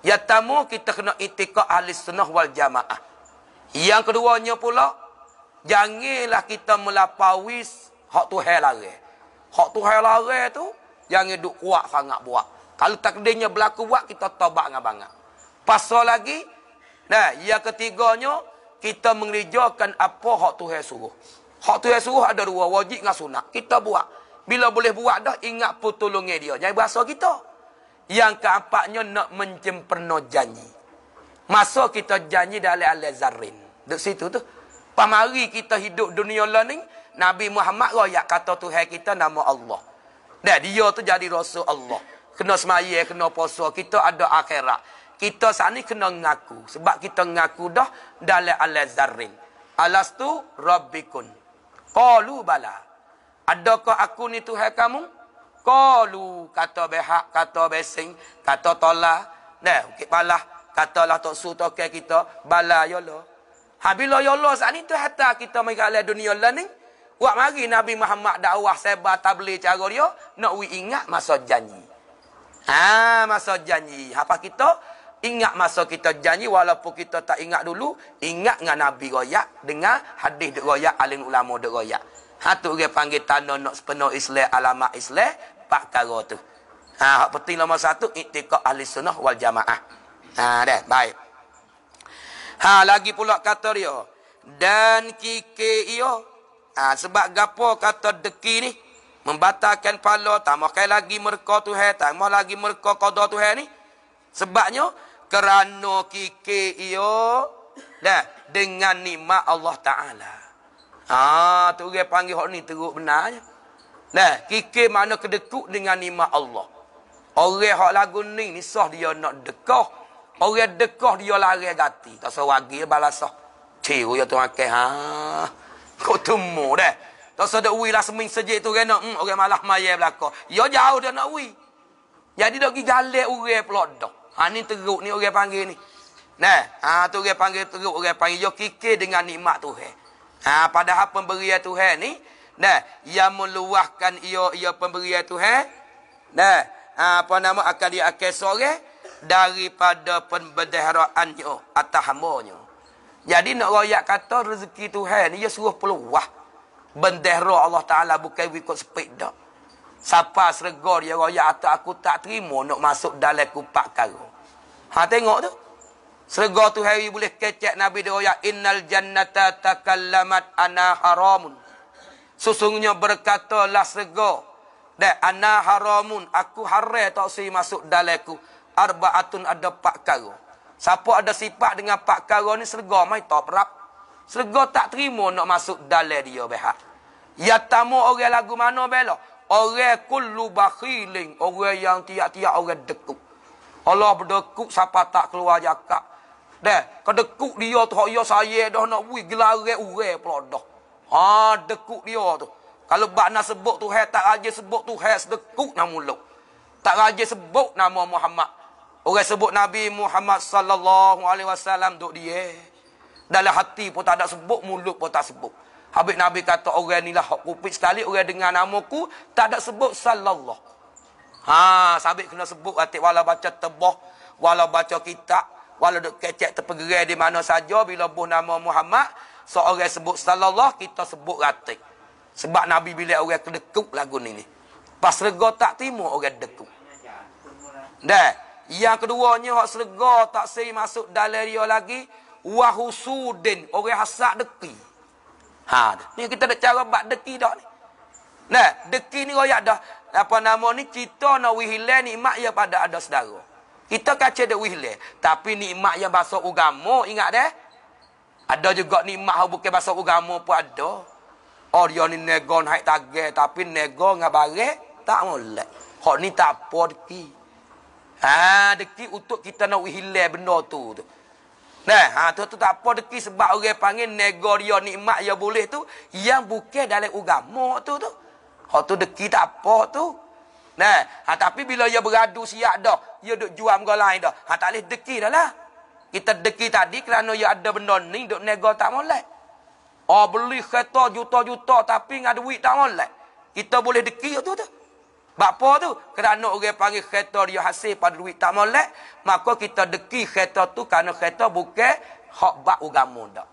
Ya tamu kita kena itikad ahli sunnah wal jamaah. Yang keduanya pula, janganlah kita melapaui hak tu hal lari. Hak tu hal lari tu, jangan duk kuat sangat buat. Kalau takdirnya berlaku buat, kita tobat dengan banget. Pasal lagi, nah, yang ketiganya, kita mengerjakan apa hak tu suruh. Hak tu suruh ada dua, wajib dengan sunnah. Kita buat. Bila boleh buat dah, ingat pun tolongnya dia. Jangan berasa kita. Yang keempatnya, nak menjemperno janji. Masa kita janji dari Al-Zarin. Di situ tu. Pemari kita hidup dunia lah ni, Nabi Muhammad lah rakyat kata Tuhan kita nama Allah. Dan dia tu jadi Rasul Allah. Kena semaya, kena puasa. Kita ada akhirat. Kita sana ni kena ngaku. Sebab kita ngaku dah dari Al-Zarin. Alas Alastu Rabbikun. Qalu bala. Adakah aku ni Tuhan kamu? Kalu kata behak, kata besing, kata tolah. Nah, ukit balah. Katalah tak su tokeh kita. Balah, yolo. Habila yolo saat ni tu hata kita mengalai dunia lah ni. Buat mari Nabi Muhammad dakwah sebar tabli cara dia. Nak we ingat masa janji. Ah, masa janji. Apa kita? Ingat masa kita janji walaupun kita tak ingat dulu. Ingat dengan Nabi Royak. dengan hadis Royak, alin ulama Royak. Satu dia panggil tanda nak sepenuh Islam, alamat Islam, pak karo tu. Ha, hak penting nombor satu, itikak ahli sunnah wal jamaah. Ha, dah, baik. Ha, lagi pula kata dia, dan kike iyo. Ha, sebab gapo kata deki ni, membatalkan pala, tak mahu lagi merka tu hai, tak mahu lagi merka kodoh tu hai ni. Sebabnya, kerana kike iyo, dah, dengan nikmat Allah Ta'ala. Ah, tu orang panggil hok ni teruk benarnya. Nah, kikir mana kedekut dengan nikmat Allah. Orang hok lagu ni ni sah dia nak dekah. Orang dekah dia lari gati. Tak sewagi balasah. Ciu ya tu makan ha. Kau temu deh. Tak sedo ui lah seming sejak tu kena hmm, orang malah maya belaka. Yo ya, jauh dia nak ui. Jadi dok gigalek orang pula dah. Ha ni teruk ni orang panggil ni. Nah, ha tu orang panggil teruk orang panggil yo kikir dengan nikmat Tuhan. Ha, padahal pemberian Tuhan ni. Nah, yang meluahkan ia, ia pemberian Tuhan. Nah, ha, apa nama akan dia akan sore. Daripada pembedaharaannya. Atau hambanya. Jadi nak rakyat kata rezeki Tuhan ni. Ia suruh peluah. Bendera Allah Ta'ala bukan ikut sepik dah. Sapa seregor dia rakyat atau aku tak terima nak masuk dalam kupak karo. Ha tengok tu. Serga tu hari boleh kecek Nabi dia royak innal jannata takallamat ana haramun. Sesungguhnya berkatalah serga dan ana haramun aku haram tak si masuk dalaku arbaatun ada pak karo. Siapa ada sifat dengan pak karo ni serga mai top rap. Serga tak terima nak masuk dalai dia beha Ya tamu orang lagu mana bela? Orang kullu bakhiling, orang yang tiak-tiak orang dekuk. Allah berdekuk siapa tak keluar jakak. Dah, kedekuk dia tu hak ya saya dah nak wui gelarat urang pula dah. Ha, dekuk dia tu. Kalau bak nak sebut tu hai tak raja sebut tu hai sedekuk nama lu. Tak raja sebut nama Muhammad. Orang sebut Nabi Muhammad sallallahu alaihi wasallam dok dia. Dalam hati pun tak ada sebut, mulut pun tak sebut. Habis Nabi kata orang ni lah hak kupit sekali orang dengar namaku tak ada sebut sallallahu. Ha, sabik kena sebut atik wala baca tebah, wala baca kitab, Walau duk kecek terpegerai di mana saja bila buh nama Muhammad, seorang sebut sallallahu kita sebut ratik. Sebab Nabi bila orang kedekuk lagu ni ni. Pas rega tak timu orang dekuk. Dah. Yang keduanya hak serga tak sei masuk dalam dia lagi wahusudin orang hasad deki. Ha, ni kita ada cara bab deki dak ni. Nah, deki ni royak dah. Apa nama ni cerita nak wihilan nikmat ya pada ada saudara. Kita kaca dia wihle. Tapi nikmat yang bahasa ugamu ingat deh. Ada juga nikmat yang bukan bahasa ugamu pun ada. Oh, dia ni nego naik tagih. Tapi nego dengan barik, tak boleh. Hak ni tak apa deki. Ha, deki untuk kita nak wihle benda tu. tu. Nah, ha, tu, tu tak apa deki sebab orang panggil nego dia nikmat yang boleh tu. Yang bukan dalam ugamu tu tu. Hak tu deki tak apa tu. Nah, ha, tapi bila dia beradu siap dah, dia duk jual muka lain dah. Ha, tak boleh deki dah lah. Kita deki tadi kerana dia ada benda ni, duk nego tak boleh. Oh, beli kereta juta-juta tapi dengan duit tak boleh. Kita boleh deki tu tu. Bapa tu kerana orang panggil kereta dia hasil pada duit tak boleh, maka kita deki kereta tu kerana kereta bukan hak bak ugamu dah.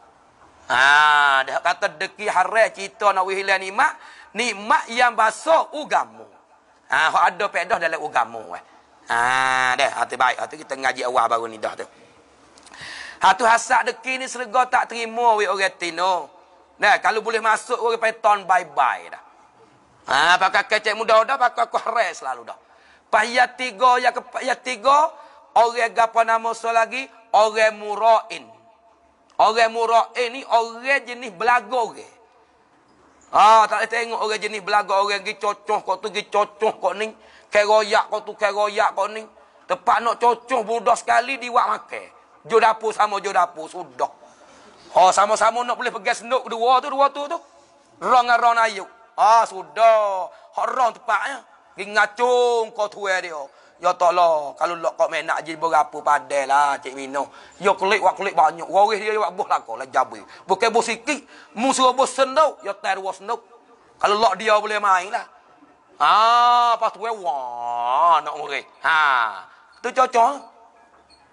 Ha, dia kata deki haram cerita nak wihilan nikmat, nikmat yang basuh ugamu. Ah ada faedah dalam agama eh. Ah dah hati baik. Hati kita ngaji awal baru ni dah tu. Hatu hasad deki ni serga tak terima we orang Tino. Nah, kalau boleh masuk orang Python bye-bye dah. Ah ha, pakak kecek muda dah pakak aku harai selalu dah. Paya tiga ya ke paya tiga orang gapo nama so lagi orang murain. Orang murain ni orang jenis belagu orang. Ah tak boleh tengok orang jenis belaga orang gi cocoh kok tu gi cocoh kok ni, keroyak kok tu keroyak kok ni. Tepat nak cocoh bodoh sekali diwak makan. Jo dapur sama jo dapur sudah. Oh sama-sama nak boleh pegang senduk dua tu dua tu tu. Rong rong ayuk. Ah sudah. Hak rong tepatnya. Gi ngacung kok tu dia. Ya tak lah. Kalau lo kau main nak jadi berapa padai lah cik Minah. Ya kulit, wak kulit banyak. Waris dia, wak buh lah kau lah jabir. Bukan buh sikit. Musuh buh sendok, ya teruah sendok. Kalau lo dia boleh main lah. Ah, ha, pas tu, wah, nak murid. Ha. Tu cocok.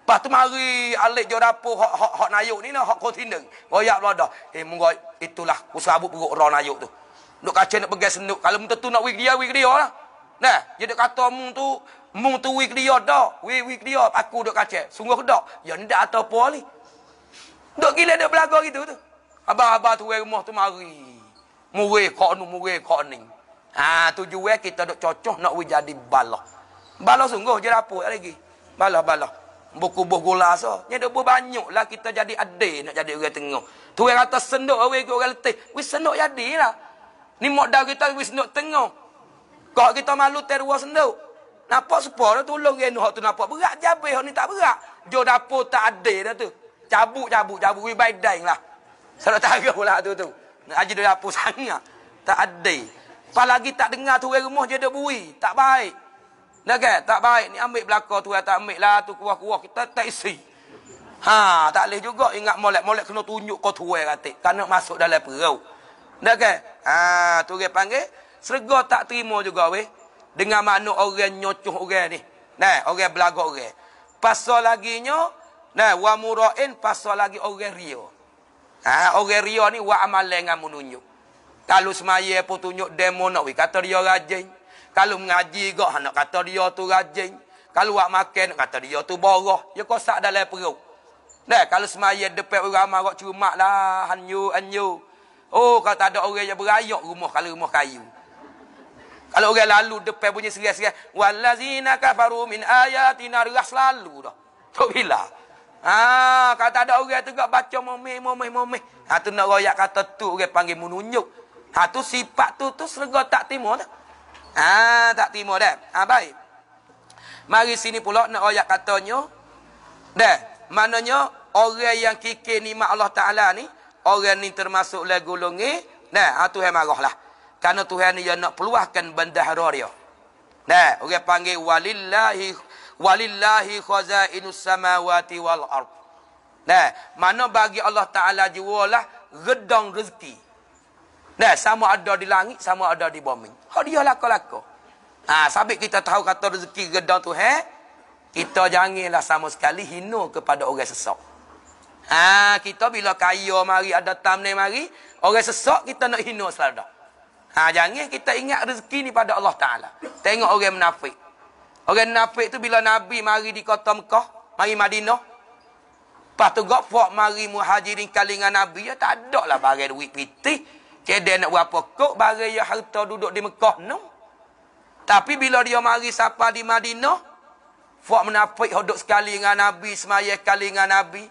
Lepas tu mari alik jauh dapur hak hak hak nayuk ni lah hak kontinden. Royak lah dah. Eh munggu itulah usah usabuk buruk roh nayuk tu. Duk kaca nak pegang senduk. Kalau minta tu nak wig dia, ya wig dia ya lah. Nah, dia kata mu tu Mung tu wik dia dah. Wik, wik dia aku duk kacau. Sungguh dah. Ya ndak atau apa ni. Duk gila duk belagak gitu tu. Abah-abah tu rumah tu mari. Murih kak ni, murih kak ni. Ha, tujuan kita duk cocok nak wik jadi balah. Balah sungguh je rapuh lagi. Balah, balah. Buku buh gula so. Ni duk buh banyak lah kita jadi ade nak jadi orang tengah. Tu yang atas senduk wik orang letih. Wik senduk jadi lah. Ni mok dah kita wik senduk tengah. Kau kita malu teruah senduk. Nampak sepah dah tolong renuh tu nampak berat jabai hok ni tak berat. Jo dapur tak ada dah tu. Cabut cabut cabut we by dying lah. Salah tahu lah tu tu. Haji dia dapur sangat. Tak ada. Apalagi tak dengar tu rumah je dia bui. Tak baik. Dah kan? Tak baik. Ni ambil belakang tu. Tak ambil lah. Tu kuah-kuah. Kita tak isi. Ha, tak boleh juga. Ingat molek. Molek kena tunjuk kau tuai katik. Kerana masuk dalam perau. Dah kan? Ha, tu dia panggil. Serga tak terima juga weh dengan makna orang nyocoh orang ni nah orang belagak orang pasal laginya nah wa murain pasal lagi orang ria ah orang ria ni wa amalan ngam menunjuk kalau semaya pun tunjuk demo nak we kata dia rajin kalau mengaji gak nak kata dia tu rajin kalau wak makan kata dia tu boroh ya kosak dalam perut nah kalau semaya depan orang marak cumak lah hanyu anyu. oh kata ada orang yang berayak rumah kalau rumah kayu kalau orang lalu depan bunyi serias-serias, wallazina kafaru min ayatina ras lalu dah. Tok bila? Ha, kata ada orang tu gak baca momeh momeh momeh. Ha tu nak royak kata tu orang panggil menunjuk. Ha tu sifat tu tu serga tak Timur. dah. Ha tak Timur dah. Ha baik. Mari sini pula nak royak katanya. Dah, maknanya orang yang kikir nikmat Allah Taala ni, orang ni termasuklah golongan ni. Nah, ha tu tanah Tuhan ni yang nak peluahkan bandar dia. Nah, orang panggil walillahi walillahi khazainus samawati wal ard. Nah, mana bagi Allah Taala jiwalah gedang rezeki. Nah, sama ada di langit, sama ada di bumi. Hak dia lakak-lakak. Ha, sabit kita tahu kata rezeki gedang tu, eh? Kita janganlah sama sekali hina kepada orang sesak. Ha, kita bila kaya mari, ada tamne mari, orang sesak kita nak hina selalu dah. Ha, jangan kita ingat rezeki ni pada Allah Ta'ala. Tengok orang menafik. Orang menafik tu bila Nabi mari di kota Mekah, mari Madinah. Lepas tu gopok mari muhajirin kalingan Nabi, ya tak ada lah barang duit piti. Kedai nak berapa kok bagai ya harta duduk di Mekah No. Tapi bila dia mari sapa di Madinah, Fuak menafik hodok sekali dengan Nabi, semaya sekali dengan Nabi.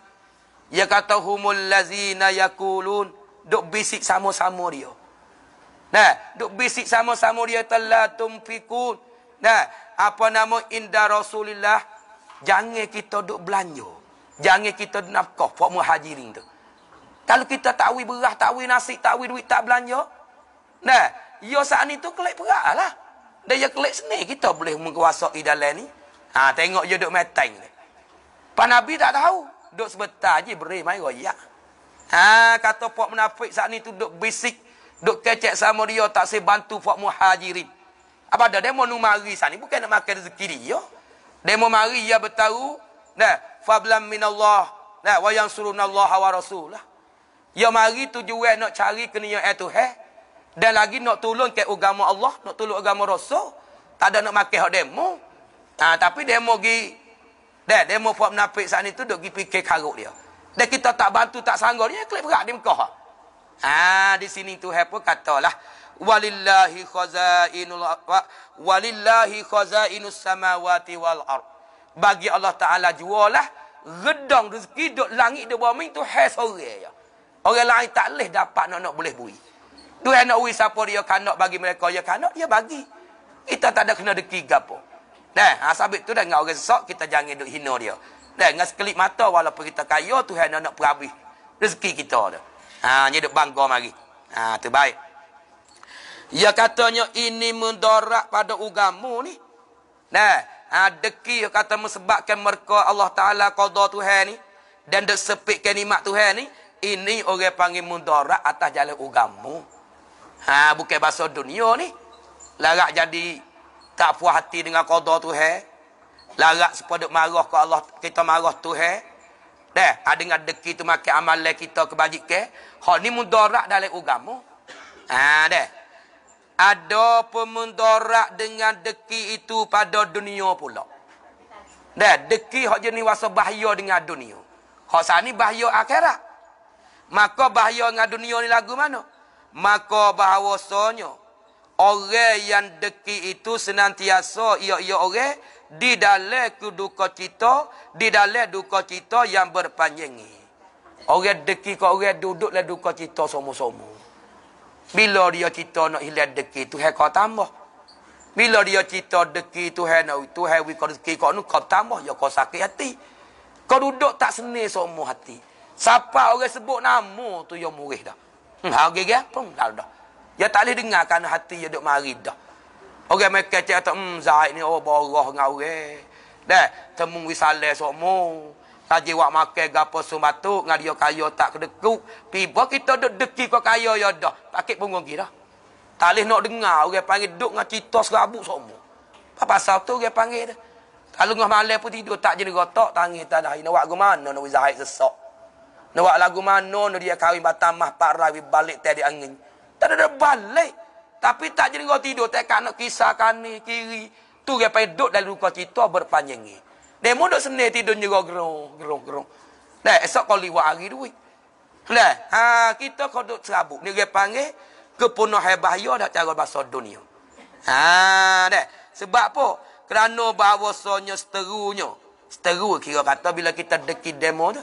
Ya kata humul lazina yakulun. Duk bisik sama-sama dia. Nah, duk bisik sama-sama dia telah tumfikun. Nah, apa nama inda Rasulillah? Jangan kita duk belanja. Jangan kita nafkah buat muhajirin tu. Kalau kita takwi berah, takwi nasi, takwi duit tak belanja. Nah, yo ya saat ni tu kelik peraklah. Dan yo ya kelik seni kita boleh menguasai dalam ni. Ha, tengok yo ya duk meteng ni. Pak Nabi tak tahu. Duk sebentar je beri mai royak. Ha, kata puak menafik saat ni tu duk bisik Duk kecek sama dia tak saya bantu Fak Muhajirin. Apa ada demo nu mari sana bukan nak makan rezeki dia. Demo mari ya bertaru nah fablam minallah nah wa yansuruna Allah wa rasulah. Ya mari tujuan nak cari kenia air tu eh. Dan lagi nak tolong ke agama Allah, nak tolong agama Rasul. Tak ada nak makan hak demo. Ha, tapi demo gi dah demo fuap nafik sana tu duk gi fikir karuk dia. Dan kita tak bantu tak sanggup dia klik berat di Mekah. Ah di sini tu hepo katalah walillahi khazainul wa, walillahi khazainus samawati wal ard. Bagi Allah Taala jualah gedang rezeki duk langit duk bumi tu hai sore ya. Orang lain tak leh dapat nak nak boleh bui. Tu nak ui siapa dia kanak bagi mereka ya kanak dia bagi. Kita tak ada kena deki gapo. Nah, ha sabit tu dengan orang sesak kita jangan duk hina dia. Dan dengan sekelip mata walaupun kita kaya Tuhan nak nak perabih rezeki kita tu. Ha nyedek bangga mari. Ha terbaik. Ya katanya ini mendorak pada ugamu ni. Nah, ha, deki kata sebabkan mereka Allah Ta'ala qadha Tuhan ni. Dan dia sepikkan nikmat Tuhan ni. Ini orang panggil mendorak atas jalan ugamu. Ha, bukan bahasa dunia ni. Larak jadi tak puas hati dengan qadha Tuhan. Larak sepada marah ke Allah. Kita marah Tuhan. Deh, ada ha, dengan deki tu makan amalan kita kebajikan. Ha ni mudarat dalam agama. Ha deh. Ada pemudarat dengan deki itu pada dunia pula. Deh, deki hak jenis wasa bahaya dengan dunia. Hak sani bahaya akhirat. Maka bahaya dengan dunia ni lagu mana? Maka bahawasanya orang yang deki itu senantiasa ia-ia orang di dalam keduka cita, di dalam duka cita yang berpanjangi. Orang deki ke orang duduk duduklah duka cita semua somo Bila dia cita nak hilang deki itu hai kau tambah. Bila dia cita deki itu hai nak tu hai wi kau deki kau nak tambah ya kau sakit hati. Kau duduk tak seni semua hati. Siapa orang sebut nama tu yang murih dah. Hmm, hari gapung pun dah. Dia tak boleh dengar kerana hati dia duduk mari dah. Orang mereka kata, hmm, Zaid ni, oh, borah dengan orang. Dah, temung wisale sokmu. Kaji wak makai gapo sumatu ngan dia kaya tak kedekuk. Piba kita duk deki kau kaya ya dah. Pakit punggung kira. Tak boleh nak dengar orang panggil duk dengan cita serabut semua. Apa pasal tu orang panggil dah. Kalau ngah malam pun tidur tak jadi gotok tangi tak dah. Nak lagu mana nak Zahid sesak. Nak lagu mana nak dia kawin batamah pak rawi balik tadi angin. Tak ada balik. Tapi tak jadi kau tidur. Tak nak kisah kanan, kiri. Tu dia pergi duduk dari luka cerita berpanjang ni. Dia mau duduk sendiri tidur juga gerung, gerung, gerung. Nah, esok kau lewat hari duit. Nah, ha, kita kau duduk serabut. Ni dia panggil kepunuh hebah ya dah cara bahasa dunia. Ha, nah. Sebab apa? Kerana bahawasanya seterunya. Seteru kira kata bila kita deki demo tu.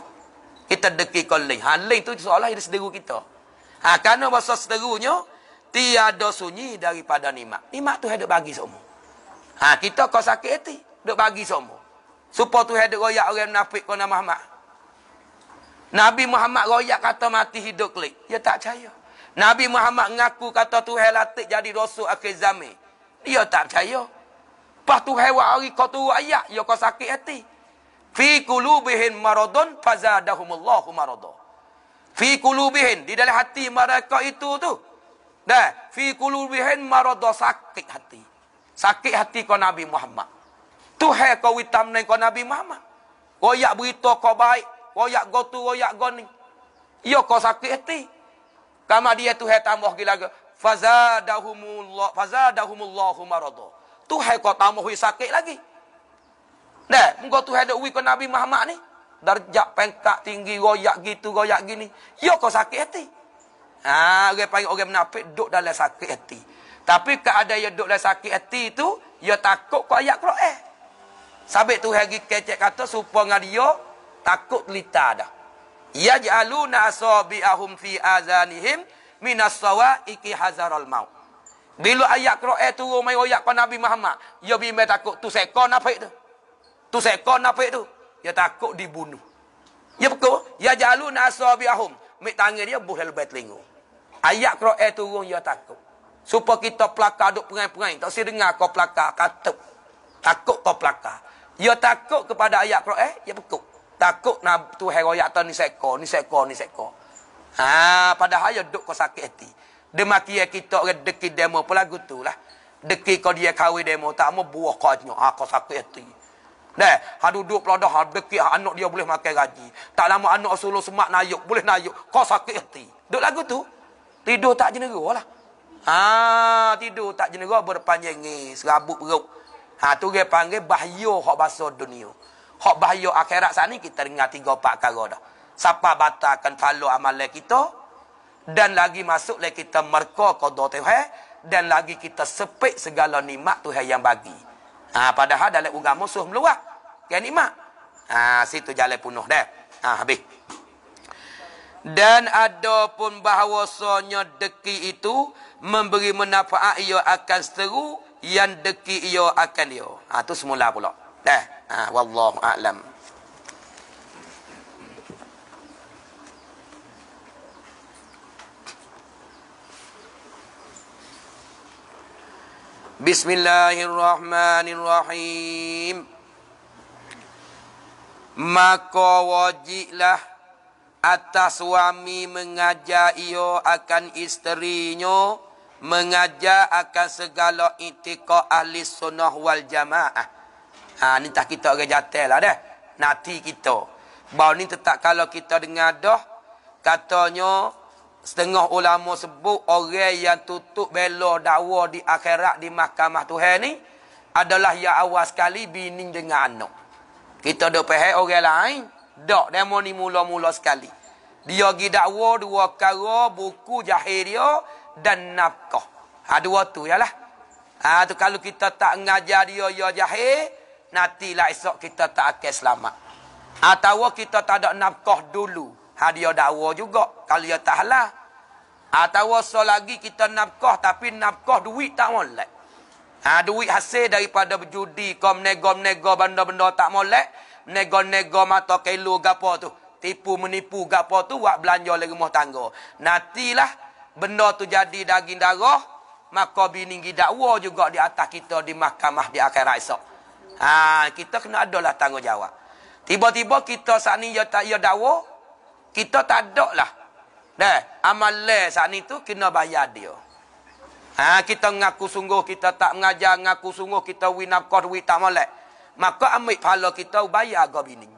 Kita deki kau lain. Hal lain tu seolah-olah dia seteru kita. Ha, kerana bahasa seterunya, tiada sunyi daripada nimak. Nimak tu hendak bagi semua. Ha, kita kau sakit hati, hendak bagi semua. Supaya tu hendak royak orang nafik kau nama Ahmad. Nabi Muhammad royak kata mati hidup klik. Dia tak percaya. Nabi Muhammad ngaku kata tu latih jadi rosu akhir zaman. Dia tak percaya. Pas Tuhan buat hari kau tu ayak. dia ya kau sakit hati. Fi kulubihin maradun fazadahumullahu maradun fi kulubihin di dalam hati mereka itu tu dah fi kulubihin marad sakit hati sakit hati kau nabi Muhammad tu hai kau witam nai kau nabi Muhammad koyak berita kau baik koyak go tu koyak go ni yo kau sakit hati kama dia tu hai tambah gila ke fazadahumullah fazadahumullahu marad tu hai kau tambah sakit lagi Dah engkau tu hai dak wi kau nabi Muhammad ni Darjak pengkak tinggi, royak gitu, royak gini. Ya kau sakit hati. Ha, orang panggil orang menafik, duduk dalam sakit hati. Tapi ada yang duduk dalam sakit hati itu, ia ya takut kau ayak kerok eh. Sabit tu hari kecek kata, supaya dengan dia, takut telita dah. Ia jalu nasabi'ahum fi azanihim minasawa iki hazaral maut. Bila ayak kerok eh turun, main ayat kau Nabi Muhammad. Ia ya bimbing takut, tu sekor nafik tu. Tu sekor nafik tu. Dia takut dibunuh. Ya betul. Ya jalu nasabiahum. Mik tangan dia buh dalam telinga. Ayat Quran turun dia takut. Supaya kita pelakar duk pengai-pengai. Tak sedar dengar kau pelakar katuk. Takut kau pelakar. Dia ya, takut kepada ayat Quran, dia ya, betul. Takut nak tu heroyak tu ni seko, ni seko, ni seko. Ha, padahal dia ya duk kau sakit hati. Demaki kita orang deki demo pula gitulah. Deki kau dia kawin demo tak mau buah kau nya. Ah, ha, kau sakit hati. Nah, ha duduk pula dah dekat anak dia boleh makan gaji. Tak lama anak Rasulullah semak naik, boleh naik. Kau sakit hati. Duduk lagu tu. Tidur tak jenera lah. Ha, tidur tak jenera berpanjang serabut perut. Ha tu dia panggil bahaya hak bahasa dunia. Hak bahaya akhirat saat ni kita dengar tiga empat perkara dah. Siapa batalkan falo amalan kita? Dan lagi masuk lagi kita merka qada Tuhan dan lagi kita sepik segala nikmat Tuhan yang bagi. Ha, padahal dalam ugang musuh meluah. Yang nikmat. Ha, situ jalan penuh dah. Ha, habis. Dan ada pun bahawasanya deki itu memberi manfaat ia akan seteru yang deki ia akan dia. Ha, semula pula. Dah. Ha, Wallahu'alam. Bismillahirrahmanirrahim. الله maka wajiblah atas suami mengajar ia akan isterinya mengajar akan segala itikah ahli sunnah wal jamaah ha, ini tak kita agak jatel lah dah nanti kita bahawa ini tetap kalau kita dengar dah katanya setengah ulama sebut orang yang tutup bela dakwa di akhirat di mahkamah Tuhan ni adalah yang awal sekali bini dengan anak. Kita dok pahai orang lain, dok demo ni mula-mula sekali. Dia gi dakwa dua perkara, buku jahiria dan nafkah. Ha dua tu ya lah Ha tu kalau kita tak ngajar dia dia jahil, nanti lah esok kita tak akan selamat. Atau kita tak ada nafkah dulu. Ha dia dakwa juga kalau dia tak halal. Atau ha, so lagi kita nafkah tapi nafkah duit tak molek. Ha duit hasil daripada berjudi ke menego-menego benda-benda tak molek, menego-nego mata kelo gapo tu. Tipu menipu gapo tu buat belanja lagi rumah tangga. Natilah benda tu jadi daging darah maka bini gi dakwa juga di atas kita di mahkamah di akhirat esok. Ha kita kena adalah tanggungjawab. Tiba-tiba kita saat ni ya tak ya dakwa kita tak ada lah. amal le. saat ni tu kena bayar dia. Ha, kita mengaku sungguh kita tak mengajar, mengaku sungguh kita win nafkah duit tak molek. Maka ambil pahala kita bayar agak bini.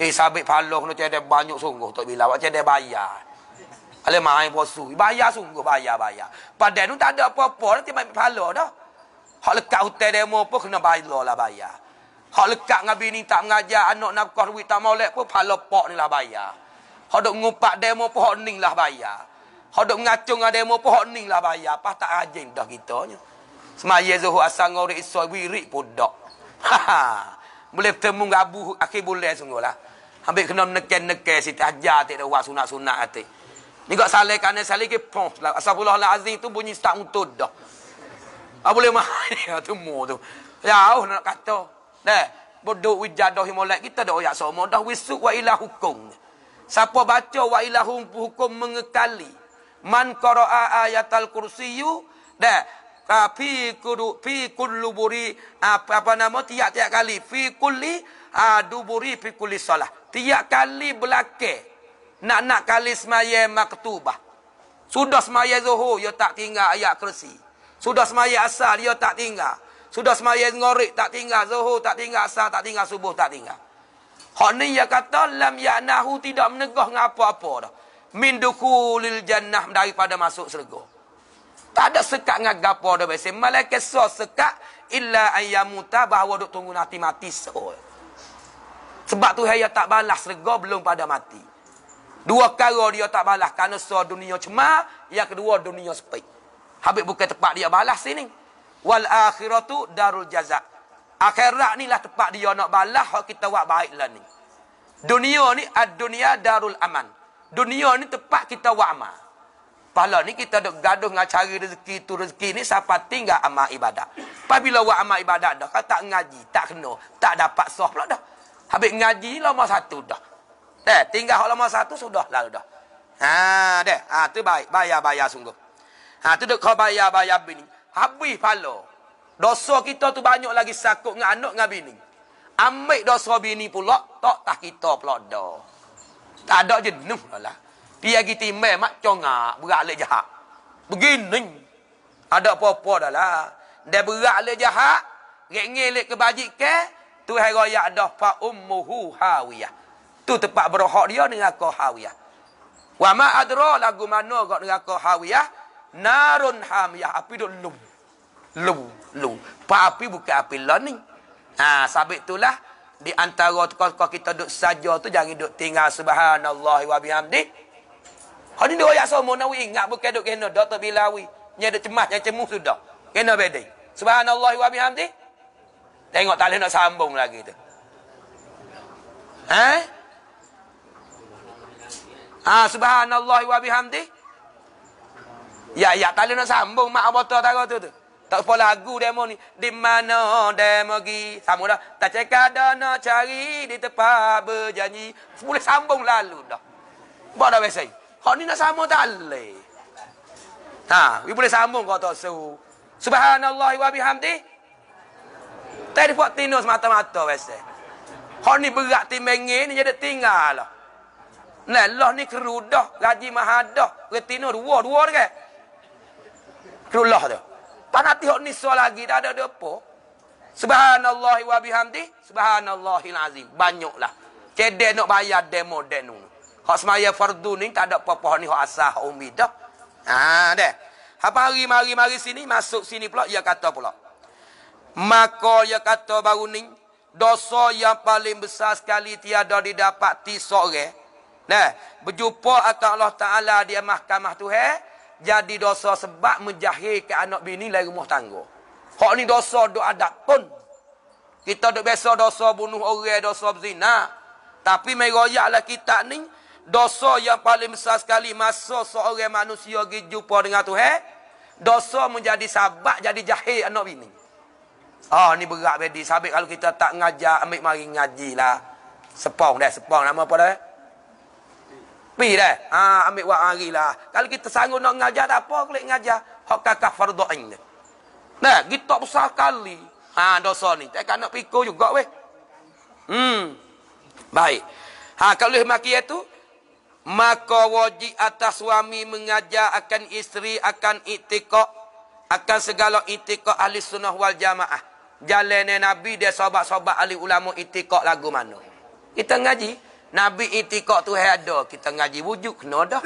Eh, sabit pahala kena cedek banyak sungguh tak bila awak cedek bayar. Ale main bosu, bayar sungguh bayar bayar. Padahal tu tak ada apa-apa nanti ambil pahala dah. Hak lekat hotel demo pun kena bayar lah bayar. Hak lekat dengan bini tak mengajar, anak nak duit tak molek pun pahala pok ni lah bayar. Hodok ngupak demo pohon ni lah bayar. Hodok ngacung ada demo pohon ni lah bayar. Apa tak rajin dah kitanya. Semaya zuhu asal ngorik soi wirik pun dok. Ha, ha. boleh bertemu abu akhir boleh sungguh lah. Ambil kena neken-neken si tajar tak ada wak sunak-sunak hati. Ni kak salih kanan salih ke pun. Lah. Asafullah al-Azim tu bunyi start untut dah. Tak ah, boleh main ya, tu mu tu. Ya oh, nak kata. Dah. Bodoh wijadah himolak kita dah oyak semua. Dah wisuk wa ilah hukum. Siapa baca wa ilahum hukum mengekali. Man qara'a ayatal kursiyu dah ah, fi kudu fi kulluburi ah, apa apa nama tiap-tiap kali fi kulli aduburi ah, fi kulli solah. Tiap kali belake nak nak kali semaya maktubah. Sudah semaya zuhur dia tak tinggal ayat kursi. Sudah semaya asal dia tak tinggal. Sudah semaya ngorik tak tinggal, zuhur tak tinggal, asal tak tinggal, subuh tak tinggal. Hak ni yang kata lam ya'nahu tidak menegah dengan apa-apa dah. Min dukulil jannah daripada masuk syurga. Tak ada sekat dengan gapo dah biasa. Malaikat so sekat illa ayyamuta bahawa duk tunggu nanti mati so. Sebab tu dia tak balas syurga belum pada mati. Dua kali dia tak balas kerana so dunia cema, yang kedua dunia sepi. Habis bukan tempat dia balas sini. Wal akhiratu darul jazak. Akhirat ni lah tempat dia nak balas hak kita buat baiklah ni. Dunia ni ad dunia darul aman. Dunia ni tempat kita buat amal. Pahala ni kita dok gaduh nak cari rezeki tu rezeki ni siapa tinggal amal ibadat. Pas bila buat amal ibadat dah kata tak ngaji, tak kena, tak dapat sah pula dah. Habis ngaji lama satu dah. Eh, tinggal hak lama satu sudah lah dah. Ha, deh. Ha, tu baik. Bayar-bayar sungguh. Ha, tu dok kau bayar-bayar bini. Habis pahala. Dosa kita tu banyak lagi sakut dengan anak dengan bini. Ambil dosa bini pula, tak tak kita pula dah. Tak ada jenuh lah. Dia pergi timbal, mak congak, berat lelah jahat. Begini. Ada apa-apa dah lah. Dia berat lelah jahat, rengelik kebajikan, tu hai raya dah fa'ummuhu hawiyah. Tu tempat berhak dia dengan kau hawiyah. Wa ma'adra lagu mana kau dengan kau hawiyah, narun hamiyah, api dulum lu lu pak api bukan api lah ni ha sabit itulah di antara tokoh-tokoh kita duduk saja tu jangan duduk tinggal subhanallah wa bihamdi hari ya oi asal monawi ingat bukan duduk kena doktor bilawi nya ada cemas yang cemuh sudah kena bedi subhanallah wa bihamdi tengok tak leh nak sambung lagi tu ha ha subhanallah wa bihamdi Ya, ya, tak boleh nak sambung mak botol tarot tu tu. Tak sepuluh lagu demo ni. Di mana demo pergi? Sama dah. Tak cakap ada nak cari di tempat berjanji. Boleh sambung lalu dah. Buat dah biasa. Kau ni nak sama tak boleh. Ha, we boleh sambung kau tak suhu. Subhanallah wa bihamdi. Tadi buat tinus mata-mata biasa. Kau ni berat timengi ni jadi tinggal lah. Nah, Allah ni kerudah, gaji mahadah, retina dua, dua dekat. Kerudah tu. Tak nak tengok niswa lagi. tak ada depo. Subhanallah wa bihamdi. Subhanallahil azim. Banyaklah. Kedek nak bayar demo denu. Hak semaya fardu ni tak ada apa-apa ni. Hak asah umid dah. Haa deh. Apa hari mari-mari sini. Masuk sini pula. Ia kata pula. Maka ia kata baru ni. Dosa yang paling besar sekali tiada didapati sore. Nah, berjumpa akan Allah Ta'ala di mahkamah Tuhan jadi dosa sebab menjahilkan anak bini dari rumah tangga. Hak ni dosa duk adat pun. Kita duk biasa dosa bunuh orang, dosa zina. Tapi meroyaklah kita ni dosa yang paling besar sekali masa seorang manusia pergi jumpa dengan Tuhan. Dosa menjadi sahabat jadi jahil anak bini. Oh ni berat bedi sahabat kalau kita tak ngajar ambil mari lah. Sepong dah, sepong nama apa dah? Eh? pi dah. Ha ambil buat hari lah. Kalau kita sanggup nak ngajar tak apa, boleh ngajar. Hak kakak fardhu ain. Nah, kita besar kali. Ha dosa ni. Tak nak pikul juga weh. Hmm. Baik. Ha kalau boleh maki itu Maka wajib atas suami mengajar akan isteri, akan itikok, akan segala itikok ahli sunnah wal jamaah. Jalannya Nabi dia sobat-sobat ahli ulama itikok lagu mana. Kita ngaji, Nabi itikak tu ada. Kita ngaji wujud kena dah.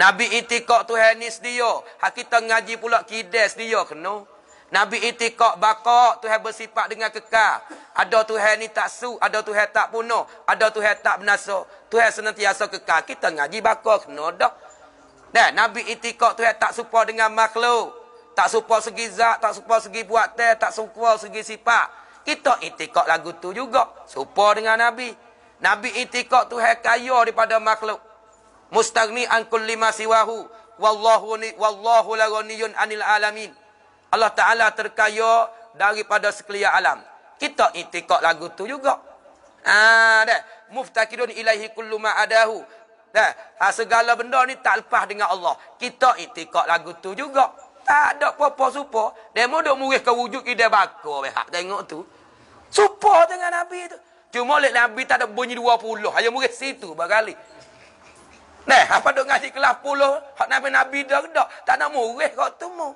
Nabi itikak tu ni sedia. Hak kita ngaji pula kides dia kena. Nabi itikak bakak tu bersifat dengan kekal. Ada tu ni tak su, ada tu tak punah, ada tu tak binasa. Tu senantiasa kekal. Kita ngaji bakak kena dah. Dan Nabi itikak tu tak serupa dengan makhluk. Tak serupa segi zat, tak serupa segi buat teh, tak serupa segi sifat. Kita itikak lagu tu juga. Serupa dengan Nabi. Nabi itikad tu hai kaya daripada makhluk. Mustagni an kulli ma siwahu. Wallahu ni wallahu la ghaniyun anil alamin. Allah Taala terkaya daripada sekalian alam. Kita itikad lagu tu juga. Ah dah. Muftakirun ilaihi kullu ma adahu. Dah. Ha, segala benda ni tak lepas dengan Allah. Kita itikad lagu tu juga. Tak ada apa-apa supa. Demo dok murih ke wujud ide bakar be tengok tu. Supa dengan nabi tu. Cuma oleh Nabi tak ada bunyi dua puluh, Hanya murid situ berkali. Nah, apa duk ngaji kelas puluh? Hak Nabi Nabi dah dah. Tak nak murid kau temu.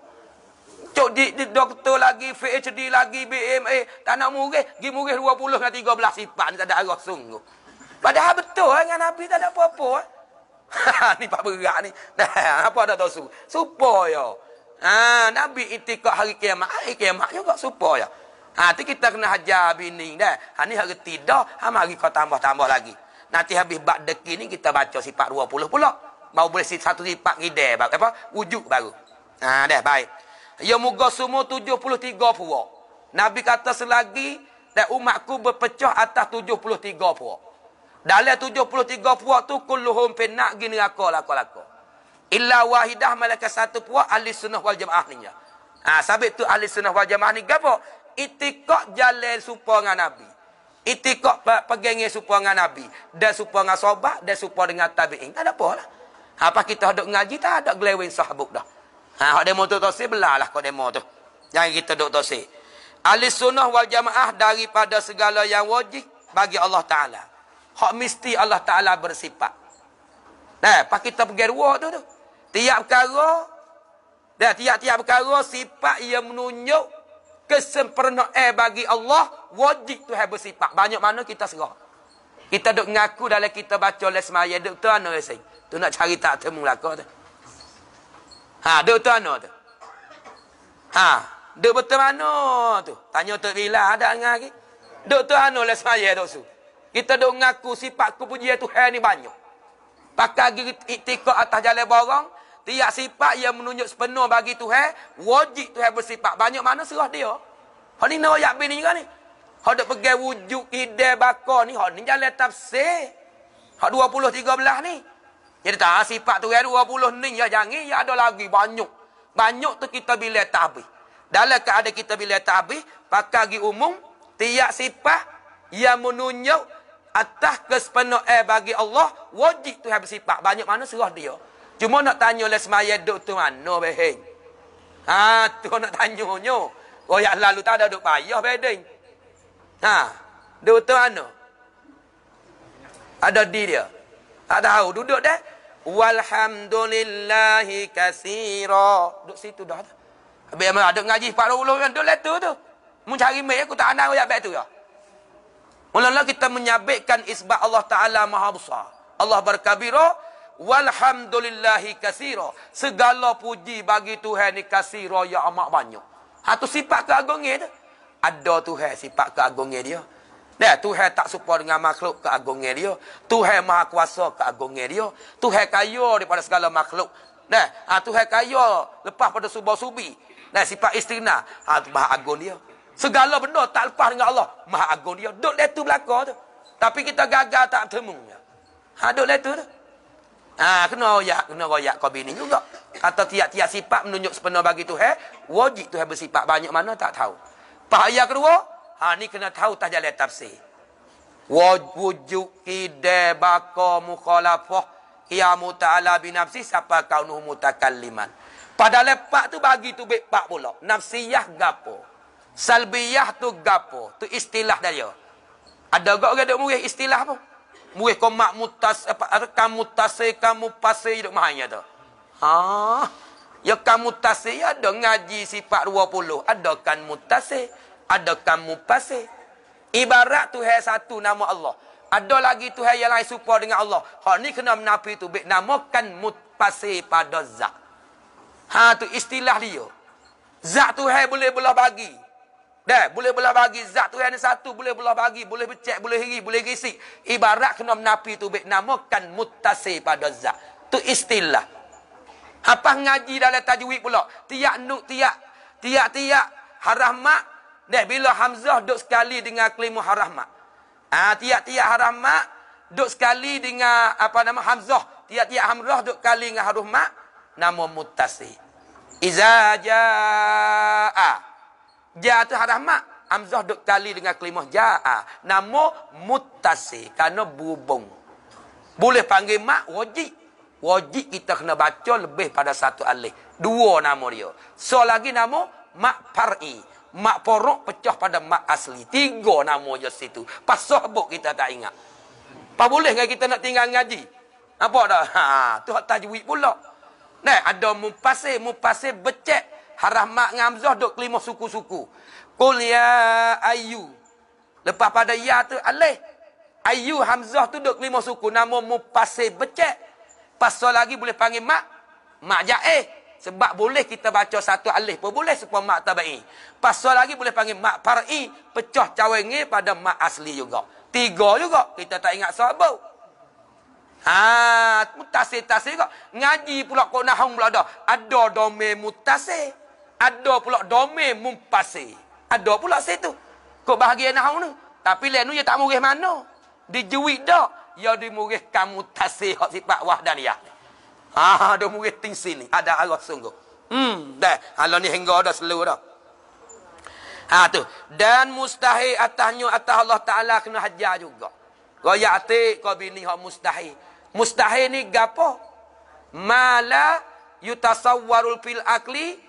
Cok di, di doktor lagi, PhD lagi, BMA. Tak nak murid. Gi murid 20 dan 13 sifat. Tak ada arah sungguh. Padahal betul eh, dengan Nabi tak ada apa-apa. Eh. ni pak berat ni. Nah, apa ada tau su? Supaya. Ah, Nabi itikak hari kiamat. Hari kiamat juga supaya. Ya. Ha tu kita kena hajar bini dah. Ha ni hari tidah, ha mari kau tambah-tambah lagi. Nanti habis bab deki ni kita baca sifat 20 pula. Baru boleh satu sifat ngide bab apa? Wujud baru. Ha dah baik. Ya muga semua 73 pura. Nabi kata selagi dan umatku berpecah atas 73 pura. Dalam 73 pura tu kulluhum penak gini raka laka laka. Illa wahidah malaka satu pura ahli sunnah wal jamaah ni. Ya. Ha, sabit tu ahli sunnah wal jamaah ni gapo? itikok jalan supa dengan Nabi. Itikok pegangnya supa dengan Nabi. Dan supa dengan sobat, dan supa dengan tabi'in. Tak ada apa lah. Apa ha, kita duduk ngaji, tak ada gelewin sahabuk dah. Ha, kalau demo tu tak belah lah kalau demo tu. Jangan kita duduk tak sih. Ahli sunnah wal jamaah daripada segala yang wajib bagi Allah Ta'ala. Hak mesti Allah Ta'ala bersifat. Nah, pas kita pergi ruang tu tu. Tiap perkara, dan tiap-tiap perkara sifat yang menunjuk kesempurnaan bagi Allah wajib Tuhan bersifat. Banyak mana kita serah. Kita duk ngaku dalam kita baca oleh semaya doktor anu ese. Tu nak cari tak temu lah kau tu. Ha, doktor anu tu. Ha, duk betul mana tu? Tanya tu bila ada ngari. Doktor anu oleh semaya tu. Kita duk mengaku sifat kepujian Tuhan ni banyak. Pakai gigit itikok atas jalan borong, Tiap sifat yang menunjuk sepenuh bagi Tuhan, wajib Tuhan bersifat. Banyak mana serah dia. Hal ni nak bini juga ni. Hal dia pergi wujud ide bakar ni, hal ni jalan tafsir. Hal 20 13 ni. Jadi tak sifat Tuhan 20 ni ya jangan ya ada lagi banyak. Banyak tu kita bila tak habis. Dalam keadaan kita bila tak habis, pakai gi umum tiap sifat yang menunjuk atas kesepenuhan bagi Allah, wajib Tuhan bersifat. Banyak mana serah dia. Cuma nak tanya oleh semaya duk tu mana beheng. Ha, tu nak tanya nyo. Oh ya lalu tak ada duk payah beding. Ha, duk tu mana? Ada di dia. Tak tahu duduk dah. Walhamdulillahi kasira. Duk situ dah. Habis memang ada ngaji 40 orang duk letu tu. Mu cari mai aku tak ada ayat baik tu ya. mula kita menyabitkan isbah Allah Taala Maha Besar. Allah berkabira walhamdulillahi kasira. Segala puji bagi Tuhan ni kasira ya amat banyak. Ha tu sifat keagungan tu. Ada Tuhan sifat keagungan dia. Dah Tuhan tak serupa dengan makhluk keagungan dia. Tuhan maha kuasa keagungan dia. Tuhan kaya daripada segala makhluk. Dah ha Tuhan kaya lepas pada subuh-subi. Dah sifat istina. Ha tu maha agung dia. Segala benda tak lepas dengan Allah. Maha agung dia. Duduk tu belakang tu. Tapi kita gagal tak temunya. Ha duduk letu tu. Ah ha, kena royak, kena royak kau bini juga. Kata tiap-tiap sifat menunjuk sepenuh bagi Tuhan, wajib Tuhan bersifat banyak mana tak tahu. Bahaya kedua, ha ni kena tahu tak tajalah tafsir. Wujud ide baka mukhalafah ya muta'ala bin nafsi siapa kau nu liman Pada lepak tu bagi tu bib pak pula. Nafsiyah gapo? Salbiyah tu gapo? Tu istilah dia. Ada gak orang duk murih istilah apa? Murih kau mak mutas apa kamu tase kamu pase hidup mahanya tu. Ha. Ya kamu tase ya ada ngaji sifat 20. Ada kan mutase, ada kamu pase. Ibarat Tuhan satu nama Allah. Ada lagi Tuhan yang lain serupa dengan Allah. Ha ni kena menapi tu bik namakan mutase pada zak. Ha tu istilah dia. Zat Tuhan boleh belah bagi. Dah, boleh belah bagi zat tu yang satu, boleh belah bagi, boleh becek, boleh hiri, boleh risik. Ibarat kena menapi tu baik kan mutasi pada zat. Tu istilah. Apa ngaji dalam tajwid pula? Tiak nuk tiak, tiak tiak harahmak. Dah bila Hamzah duk sekali dengan kelimu harahmak. Ah ha, tiak tiak harahmak duk sekali dengan apa nama Hamzah. Tiak tiak hamzah duk sekali dengan harahmak. Nama mutasi Izajaa. Ah. Ja tu harah mak. Amzah duk tali dengan kelimah ja'a. Ah, Namo mutasi. Kerana bubung. Boleh panggil mak wajib. Wajib kita kena baca lebih pada satu alih. Dua nama dia. So lagi nama mak par'i. Mak porok pecah pada mak asli. Tiga nama je situ. Pas sohbuk kita tak ingat. Apa boleh kan kita nak tinggal ngaji? Apa dah? Ha, tu hak tajwid pula. Nah, ada mupasir, mupasir becek. Harah mak dengan Hamzah duk kelima suku-suku. Kul ya ayu. Lepas pada ya tu alih. Ayu Hamzah tu duk kelima suku. Nama mu pasir becek. Pasal lagi boleh panggil mak. Mak eh Sebab boleh kita baca satu alih pun boleh supaya mak tabai. Pasal lagi boleh panggil mak par'i. Pecah cawengi pada mak asli juga. Tiga juga. Kita tak ingat sahabat. Ha, mutasi tasir juga. Ngaji pula kau nahong pula dah. Ada domain mutasi ada pula domain mumpasi. Ada pula situ. Kau bahagia nahu ni. Tapi lain ni dia ya tak murih mana. Dia juik dah. Ya dia murih kamu tasih sifat wahdaniyah. Ah, dia murih ting sini. Ada arah sungguh. Hmm, dah. Kalau ni hingga dah seluruh dah. Ha tu. Dan mustahil atasnya atas Allah Ta'ala kena hajar juga. Kau yakti kau bini hak mustahil. Mustahil ni gapo? Mala yutasawwarul fil akli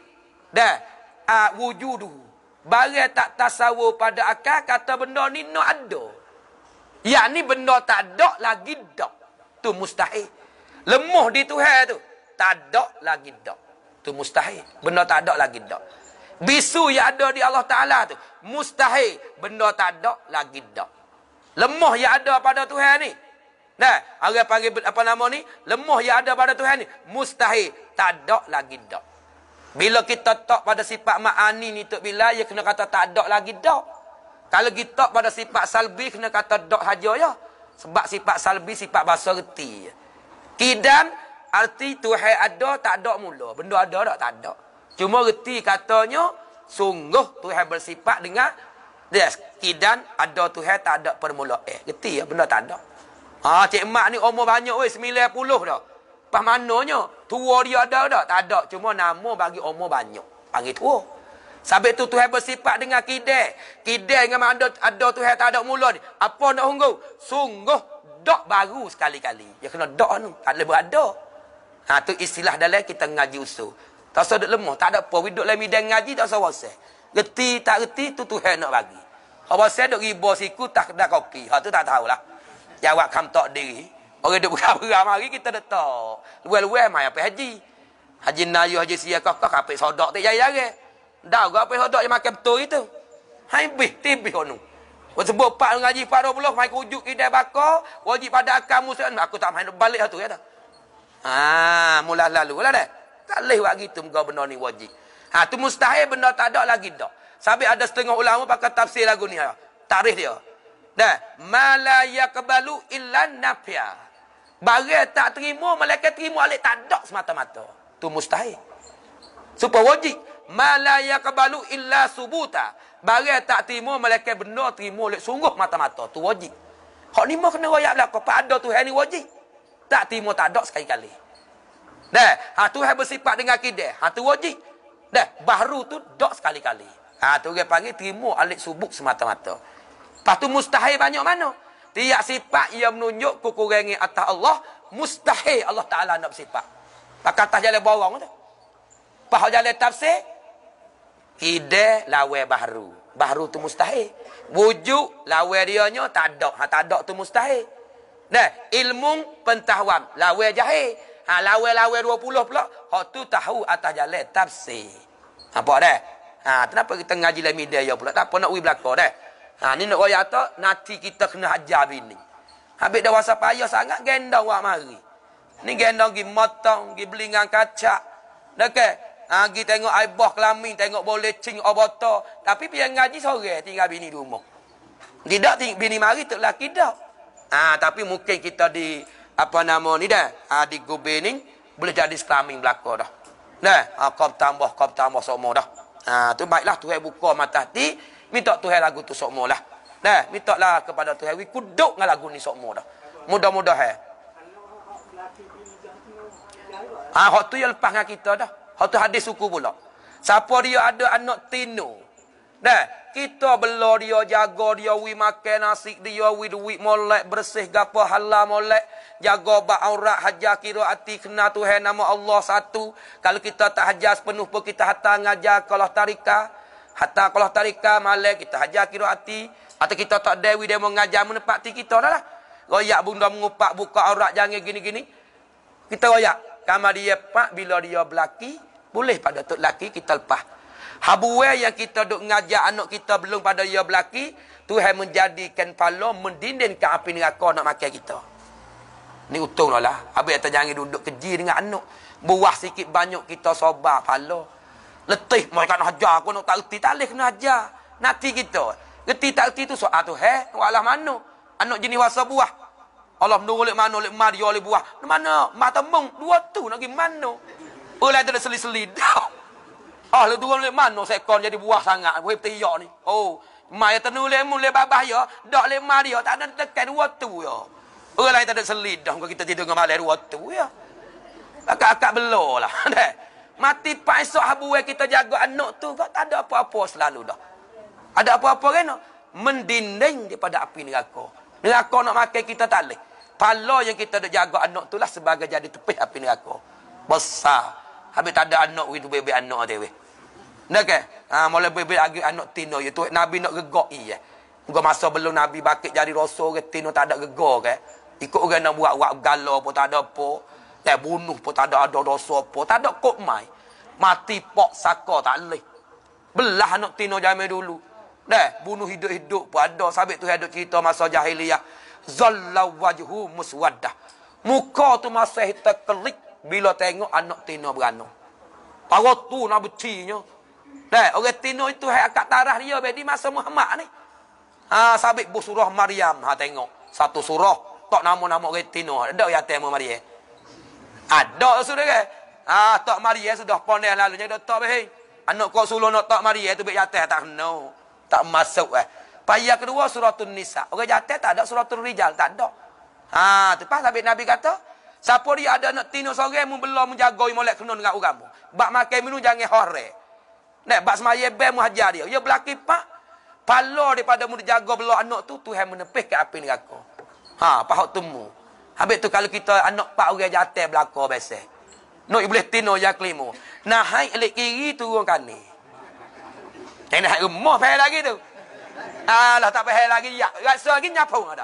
Dah. Uh, ah, wujuduhu. Barang tak tasawur pada akal kata benda ni nak ada. Yak ni benda tak ada lagi dak. Tu mustahil. Lemuh di Tuhan tu. Tak ada lagi dak. Tu mustahil. Benda tak ada lagi dak. Bisu yang ada di Allah Taala tu mustahil benda tak ada lagi dak. Lemuh yang ada pada Tuhan ni. Nah, orang panggil apa nama ni? Lemuh yang ada pada Tuhan ni mustahil tak ada lagi dak. Bila kita tak pada sifat ma'ani ni tok bila ya kena kata tak ada lagi dak. Kalau kita tak pada sifat salbi kena kata dak haja ya. Sebab sifat salbi sifat bahasa reti. Ya. Kidan arti tuhai ada tak ada mula. Benda ada dak tak ada. Cuma reti katanya sungguh tuhai bersifat dengan Yes, kidan ada tuhai tak ada permula. Eh, reti ya benda tak ada. Ah cik mak ni umur banyak weh 90 dah. Pas mananya? Tua dia ada tak? Tak ada. Cuma nama bagi umur banyak. Panggil tua. Sampai tu Tuhan bersifat dengan kidai. Kidai dengan mana ada Tuhan tak ada mula ni. Apa nak hunggu? Sungguh dok baru sekali-kali. Dia kena dok ni. Tak boleh berada. Ha, tu istilah dalam kita ngaji usul. Tak usah duduk lemah. Tak ada apa. Widuk lemah dan ngaji tak usah wasih. Reti tak reti tu Tuhan nak bagi. Apa ha, saya duduk riba siku tak ada koki. Ha, tu tak tahulah. Jawab kam tak diri. Orang duduk beram-beram hari kita dah tahu. Luar-luar mai apa haji. Haji Nayu, Haji Sia, kau kau apa sodok tak jari-jari. Dah kau apa sodok yang makan betul itu. Hai bih, tibih kau ni. Kau sebut Pak Ngaji Pak 20, main kujuk kita bakar. Wajib pada akal musim. Aku tak main balik satu. Lah ya, tak? Ha, ah, mula lalu lah dah. Tak boleh buat gitu. Kau benda ni wajib. Ha, tu mustahil benda tak ada lagi dah. Sampai ada setengah ulama pakai tafsir lagu ni. Ha. Tarikh dia. Dah. Malayakbalu illan nafiyah. Barang tak terima, malaikat terima alik tak dok semata-mata. Tu mustahil. Super wajib. malaya kebalu illa subuta. Barang tak terima, malaikat benda terima alik sungguh mata-mata. Tu wajib. Kau ni mah kena royak belakang. Pak ada tu ni wajib. Tak terima tak dok sekali-kali. Ha, Dah, ha tu hai bersifat dengan kidah. Ha tu wajib. Dah, baru tu dok sekali-kali. Ha tu dia panggil terima alik subuk semata-mata. Pastu mustahil banyak mana? Tiap sifat yang menunjuk kukurangi atas Allah, mustahil Allah Ta'ala nak bersifat. Tak kata jalan borong tu. Pahal jalan tafsir, Ide lawe baru. Baru tu mustahil. Wujud lawe dia nya tak ada. Ha, tak ada tu mustahil. Nah, ilmu pentahuan lawe jahil. Ha, lawe lawai dua puluh pula. Hak tu tahu atas jalan tafsir. Apa dah? Ha, kenapa kita ngaji lah media ya pula? Tak apa nak ui belakang dah. Ha ni nak royak tak nanti kita kena hajar bini. Habis dah wasa payah sangat gendong awak mari. Ni gendong gi motong gi belingan kacak. Dekat ha gi tengok aibah kelamin tengok boleh cing obata tapi pian ngaji sore tinggal bini di rumah. Tidak bini mari tak laki dah. Ha tapi mungkin kita di apa nama ni dah? Ha di gubini boleh jadi kelamin belaka dah. Nah, ha, kau tambah, kau tambah semua dah. Ha, tu baiklah, tu buka mata hati. Minta Tuhan lagu tu sokmo lah. Nah, minta lah kepada Tuhan. We kuduk dengan lagu ni sokmo dah. Mudah-mudahan. Ha, hak tu yang lepas dengan kita dah. Hak tu hadis suku pula. Siapa dia ada anak tino. Nah, kita bela dia, jaga dia, we makan nasi dia, we duit molek, bersih gapa halal molek. Jaga bak aurat, hajar kira hati, kena Tuhan nama Allah satu. Kalau kita tak hajar sepenuh pun kita hatang ngajar kalau tarikah. Hatta kalau tarika malam kita hajar hati atau kita tak dewi dia mau ngajar ti kita dah lah. Royak bunda mengupak buka aurat jangan gini-gini. Kita royak. Kamar dia pak bila dia belaki boleh pada tu laki kita lepas. Habuwe yang kita duk ngajar anak kita belum pada dia belaki Tuhan menjadikan palo mendinding api api kau nak makan kita. Ni utung lah. Habis atas jangan duduk keji dengan anak. Buah sikit banyak kita sobar palo letih mereka nak hajar aku nak tak reti tak leh kena hajar nanti kita reti tak reti tu soal tu heh walah mana anak jenis wasa buah Allah menurut oleh mana oleh mar oleh buah mana mata mung dua tu nak pergi mana oleh ada seli-seli dah Ah, lu oleh mana sekon jadi buah sangat. Boleh petiak ni. Oh, mai ya tenu lemu le babah ya. Dak le mar dia ya. tak ada tekan dua tu ya. Orang lain tak ada selidah kita tidur dengan malam dua tu ya. Akak-akak belolah. Mati paisok habuai kita jaga anak tu. Tak ada apa-apa selalu dah. Ada apa-apa kan? Mendinding daripada api neraka. Neraka nak makan kita tak boleh. Pala yang kita dah jaga anak tu lah sebagai jadi tepih api neraka. Besar. Habis tak ada anak, kita bebek anak dia. Nak ke? Ha, mula bebek lagi anak tino. Itu ya Nabi nak gegok ya. Gua masa belum Nabi bakit jadi rosor ke tino tak ada gegok ke. Ikut orang nak buat-buat galau pun tak ada apa. Tak bunuh pun tak ada ada dosa apa. Tak ada kot mai. Mati pok saka tak boleh. Belah anak tino jamin dulu. Dah, bunuh hidup-hidup pun ada. Sabit tu hidup cerita masa jahiliyah. Zallaw wajhu muswaddah. Muka tu masa kita kelik bila tengok anak tino beranak. Parah tu nak becinya. Dah, orang tino itu hak akak tarah dia bagi masa Muhammad ni. Ha, sabit bu surah Maryam ha tengok. Satu surah tak nama-nama orang tino. Ada yang tema Maryam. Ada ah, sudah ke? Ah, tak mari ya sudah ponel lalu jadi tok beh. Anak kau suluh nak tok mari ya tu jatah tak kena. Tak masuk eh. Payah kedua suratul nisa. Orang jatah tak ada suratul rijal tak ada. Ha, tu pas Nabi Nabi kata, siapa dia ada nak tino sore mu belum menjaga molek kena dengan orangmu. Bak makan minum jangan hore. Nek bak semaya be mu hajar dia. Ya belaki pak. Palo daripada mu dijaga belah anak tu Tuhan menepih ke api neraka. Ha, pahok temu. Habis tu kalau kita anak pak orang jatuh belakang biasa. Nak boleh tino ya kelima. Nak haik elik kiri turun kani. Yang nak rumah pahal lagi tu. Alah tak pahal lagi. Ya. Rasa lagi nyapung ada.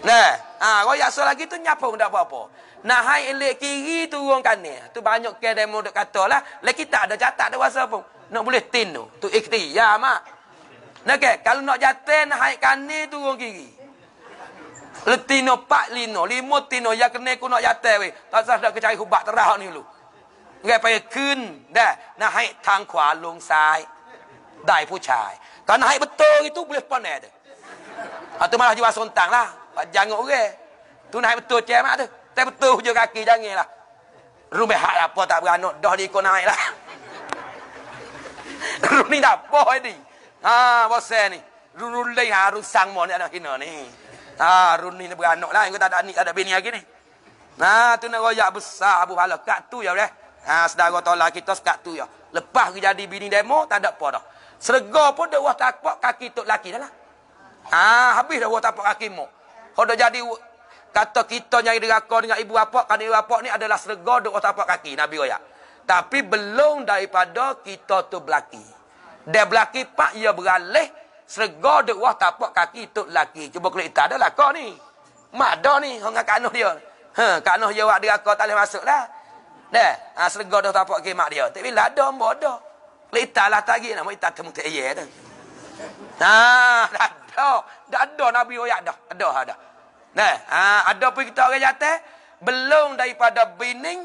Nah, ah, ha, kalau yang rasa lagi tu nyapung tak apa-apa. Nak haik elik kiri turun kani. Tu banyak ke demo dok kata lah. lah. kita ada jatah ada rasa pun. Nak boleh tino. Tu ikhtiar mak. Nah, okay. kalau nak jatuh nak haik kani turun kiri. ล e ติ n o ป a ลิ i น o l i ม o t i น o ya กเ n e kuno y กเ e ว e Tak s ะกร a h kecai บ u b a k terah ni กไปขึ้นได้นะให้ทางขวาลงซ้ายได้ผู้ชายตานให้ประตูทุกเรบ่องปนแน่เด้ออาตัวมาที่ว่าสนต่างล่ะอย่างงอเกตทุนให้ประตูแจมาเด้อแต่ประตูเจอกากีจังไงล่ะรู้ไหมหาปอตาบานดอดีกนายล่ะรู้นี่ดับบ่อยดิอ่าบ่แซนี่รู้รู้เลยหารู้สั่งหมอนี่ยนะที่เนอนี่ Ah, Run ni beranak lah. Aku tak ada anik, tak ada bini lagi ni. Nah, tu nak royak besar Abu Hala. Kat tu ya boleh. Ah, sedara tolak kita sekat tu ya. Lepas ke jadi bini demo, tak ada apa dah. Serga pun dia buat tapak kaki tok laki dah lah. Ah, habis dah buat tapak kaki mu. Kalau dah jadi kata kita nyari deraka dengan ibu apa, kan ibu apa ni adalah serga dia buat tapak kaki Nabi royak. Tapi belum daripada kita tu belaki. Dia belaki pak, ia beralih Serga duk wah tapak kaki tok laki. Cuba kulit hitam dah laka ni. Mada ni. Hong kat kanuh dia. Ha, kanuh dia wak dia raka tak boleh masuk lah. Dah. Ha, serga duk tapak kaki mak dia. Tapi lah dah bodoh. Kulit hitam lah lagi Nak buat hitam temuk tak iya tu. Ha, dah ha, dah. Dah Nabi Oyak dah. Dah dah. Nah, ha, ada pun kita orang jatuh. Belum daripada bining.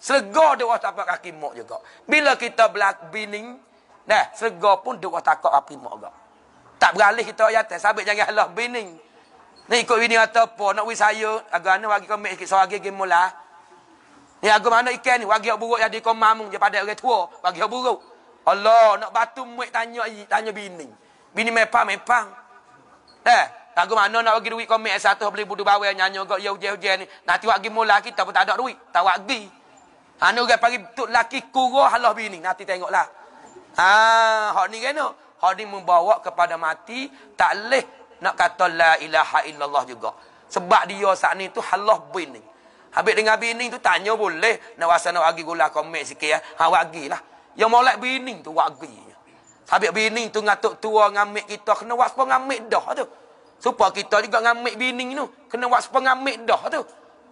Serga duk wah tapak kaki mak juga. Bila kita belak bining. Nah, serga pun duk wah tapak kaki mak juga. Tak beralih kita ayat atas. Sabit jangan Allah bining. Ni ikut bini kata apa? Nak beri saya. Agar mana bagi kau sikit. So, lagi game Ni agar mana ikan ni? Bagi yang buruk jadi kau mamung. Dia pada orang tua. Bagi yang buruk. Allah, nak batu muik tanya tanya bini. Bini mepang-mepang. Eh, lagu mana nak bagi duit komik satu beli budu bawah nyanyi kau ya hujan hujan ni. Nanti wakil mula kita pun tak ada duit. Tak wakil. Anu orang pagi tuk laki kurah Allah bini. Nanti tengoklah. Ah, hak ni kena. Hari membawa kepada mati. Tak boleh nak kata la ilaha illallah juga. Sebab dia saat ni tu halah bini. Habis dengan bini tu tanya boleh. Nak rasa nak wagi gula komik sikit ya. Ha wagi lah. Yang maulak bini tu wagi. Habis bini tu ngatuk tua ngamik kita. Kena waspa ngamik dah tu. Supaya kita juga ngamik bini tu. Kena waspa ngamik dah tu.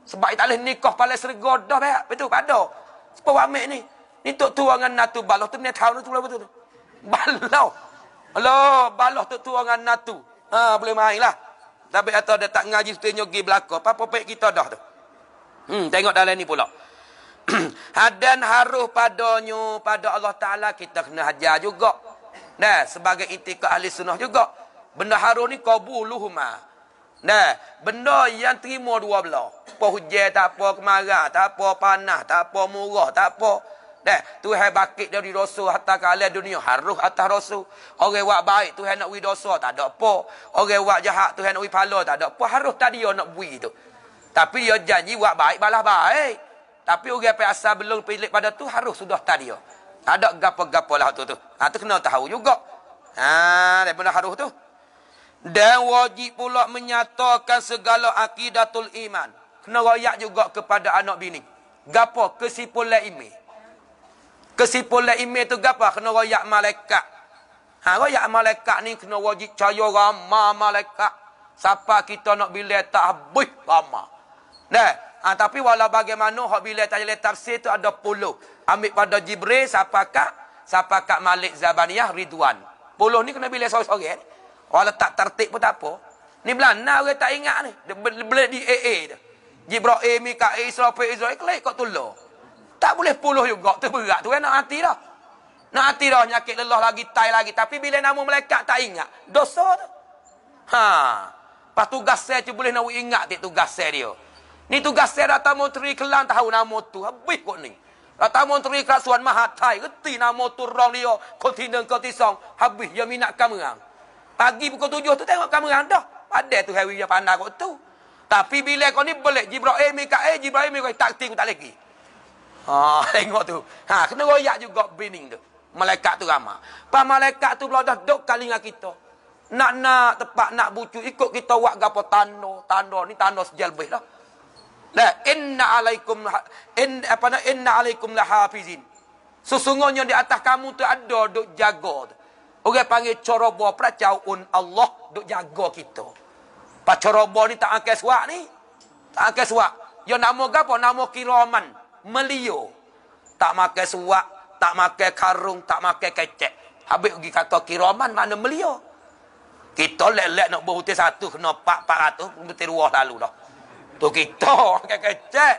Sebab dia tak boleh nikah pala serga dah. Betul pada. Supaya wamik ni. Ni tu tua dengan natu balah tu ni tahun tu lah betul tu. Balah. Alah, baloh tu tuangan natu. Ha, boleh main lah. Tapi atau dia tak ngaji setiap nyogi belakang. Apa apa kita dah tu? Hmm, tengok dalam ni pula. Hadan haruh padanya pada Allah Ta'ala kita kena hajar juga. Nah, sebagai itikah ahli sunnah juga. Benda haruh ni kabuluhumah. Nah, benda yang terima dua belah. Apa hujan, tak apa kemarah, tak apa panah, tak apa murah, tak apa. Dah, Tuhan bakit dari dosa hatta ke alam dunia. Haruh atas dosa. Orang buat baik, Tuhan nak beri dosa. Tak ada apa. Orang buat jahat, Tuhan nak beri pala. Tak ada apa. Haruh tadi dia nak beri tu. Tapi dia janji buat baik, balas baik. Tapi orang yang asal belum pilih pada tu, haruh sudah tadi dia. Tak ada gapo gapo lah tu. tu. Ha, tu kena tahu juga. Ha, daripada haruh tu. Dan wajib pula menyatakan segala akidatul iman. Kena rayak juga kepada anak bini. Gapo kesipulan ini. Kesimpulan email tu gapa? Kena royak malaikat. Ha, royak malaikat ni kena wajib cahaya ramah malaikat. Siapa kita nak bila tak habis ramah. Nah, ha, tapi walau bagaimana hak bila tak jelas tafsir tu ada puluh. Ambil pada Jibril, siapa kak? Siapa kak Malik Zabaniyah Ridwan. Puluh ni kena bila sore-sore. Eh? Walau tak tertik pun tak apa. Ni belana orang tak ingat ni. boleh di AA dia. Jibril, Mika, Israel, Israel, klik kau tolong. Tak boleh puluh juga. Terberat tu kan nak hati dah. Nak hati dah. Nyakit lelah lagi. Tai lagi. Tapi bila nama melekat tak ingat. Dosa tu. Ha. Lepas tugas saya tu boleh nak ingat tu tugas saya dia. Ni tugas saya datang menteri kelang tahu nama tu. Habis kot ni. Rata menteri kerasuan mahathai. Reti nama tu rong dia. Kotinan kotisong. Habis dia minat kamerang. Pagi pukul tujuh tu tengok kamerang dah. Ada tu hewi yang pandai kot tu. Tapi bila kau ni boleh Jibra'i mikai, Jibra'i mikai, tak ting tak lagi. Ha, tengok tu. Ha, kena royak juga bining tu. Malaikat tu ramah. Pak malaikat tu pula dah duduk kali dengan kita. Nak-nak tepat nak bucu ikut kita buat gapo tanda. Tanda ni tanda sejal lebih lah. La inna alaikum lah, in apa na inna alaikum lahafizin. Sesungguhnya di atas kamu tu ada dok jaga tu. Orang panggil ceroboh pracaun Allah dok jaga kita. Pak ceroboh ni tak angkat suak ni. Tak angkat suak. Yo nama gapo nama kiraman melio. Tak makan suak, tak makan karung, tak makan kecek. Habis pergi kata kiraman mana melio. Kita lelak nak berhutir satu, kena pak, pak ratus, berhutir dua lalu dah. Tu kita, makan kecek.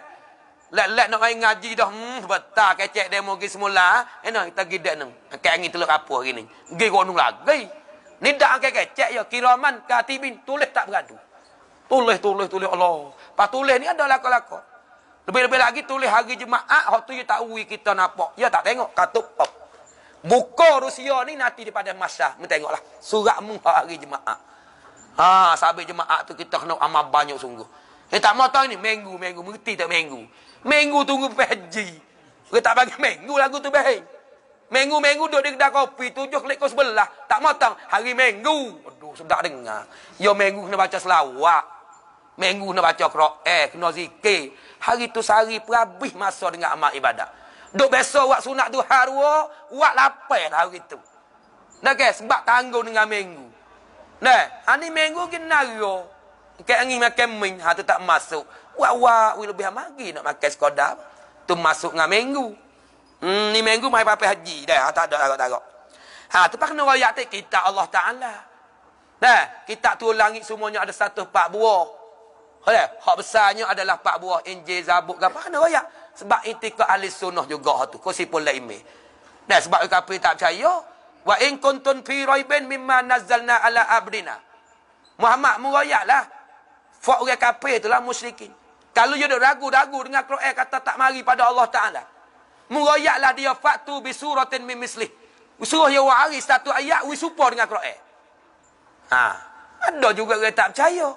Lelek nak main ngaji dah, hmm, betah kecek demo pergi semula. Ah. Eh, nah, kita pergi dek ni. Kek angin telur apa hari ni. Pergi gunung lagi. Ni tak angkat kecek ya. Kiraman, katibin, tulis tak beradu. Tulis, tulis, tulis Allah. Pas tulis ni ada lakuk-lakuk. Lebih-lebih lagi tulis hari jemaah, waktu you tak ui kita nampak. Ya tak tengok, katup. Pop. Buka Rusia ni nanti daripada masa. Mentengoklah. Surat mu hari jemaah. Ha, sabit jemaah tu kita kena amal banyak sungguh. Dia eh, tak mahu tahu ni, minggu, minggu. Merti tak minggu. Minggu tunggu peji. Dia tak bagi minggu lagu tu peji. Minggu, minggu duduk di kedai kopi, tujuh klik kau sebelah. Tak mahu tahu, hari minggu. Aduh, sedap dengar. Ya, minggu kena baca selawak. Minggu kena baca kera'ah, eh, kena zikir. Hari tu sehari perhabis masa dengan amal ibadah. Duk biasa buat sunat tu harwa, buat lapar lah hari tu. Nah, okay, sebab tanggung dengan minggu. Nah, hari minggu ke naro. Kek angin makan min, hari tu tak masuk. Wak-wak, wih lebih lagi. nak makan sekodar. Tu masuk dengan minggu. Hmm, ni minggu mai papa haji dah, ha, tak ada tarok-tarok. Ha, tu pak kena royak kita Allah Taala. Dah, kita tu langit semuanya ada satu pak buah. Okey, hak besarnya adalah pak buah Injil Zabur ke apa kena royak. Sebab itikad ahli sunnah juga hak tu. Kosipun me. Nah, sebab kafir tak percaya. Wa in kuntum fi raibin mimma nazzalna ala abdina. Muhammad meroyaklah. Fuak orang kafir itulah musyrikin. Kalau dia ragu-ragu dengan Quran kata tak mari pada Allah Ta'ala. Meroyaklah dia faktu bisuratin mimislih. Suruh dia wari satu ayat, we support dengan Quran. Ha. Ada juga orang tak percaya.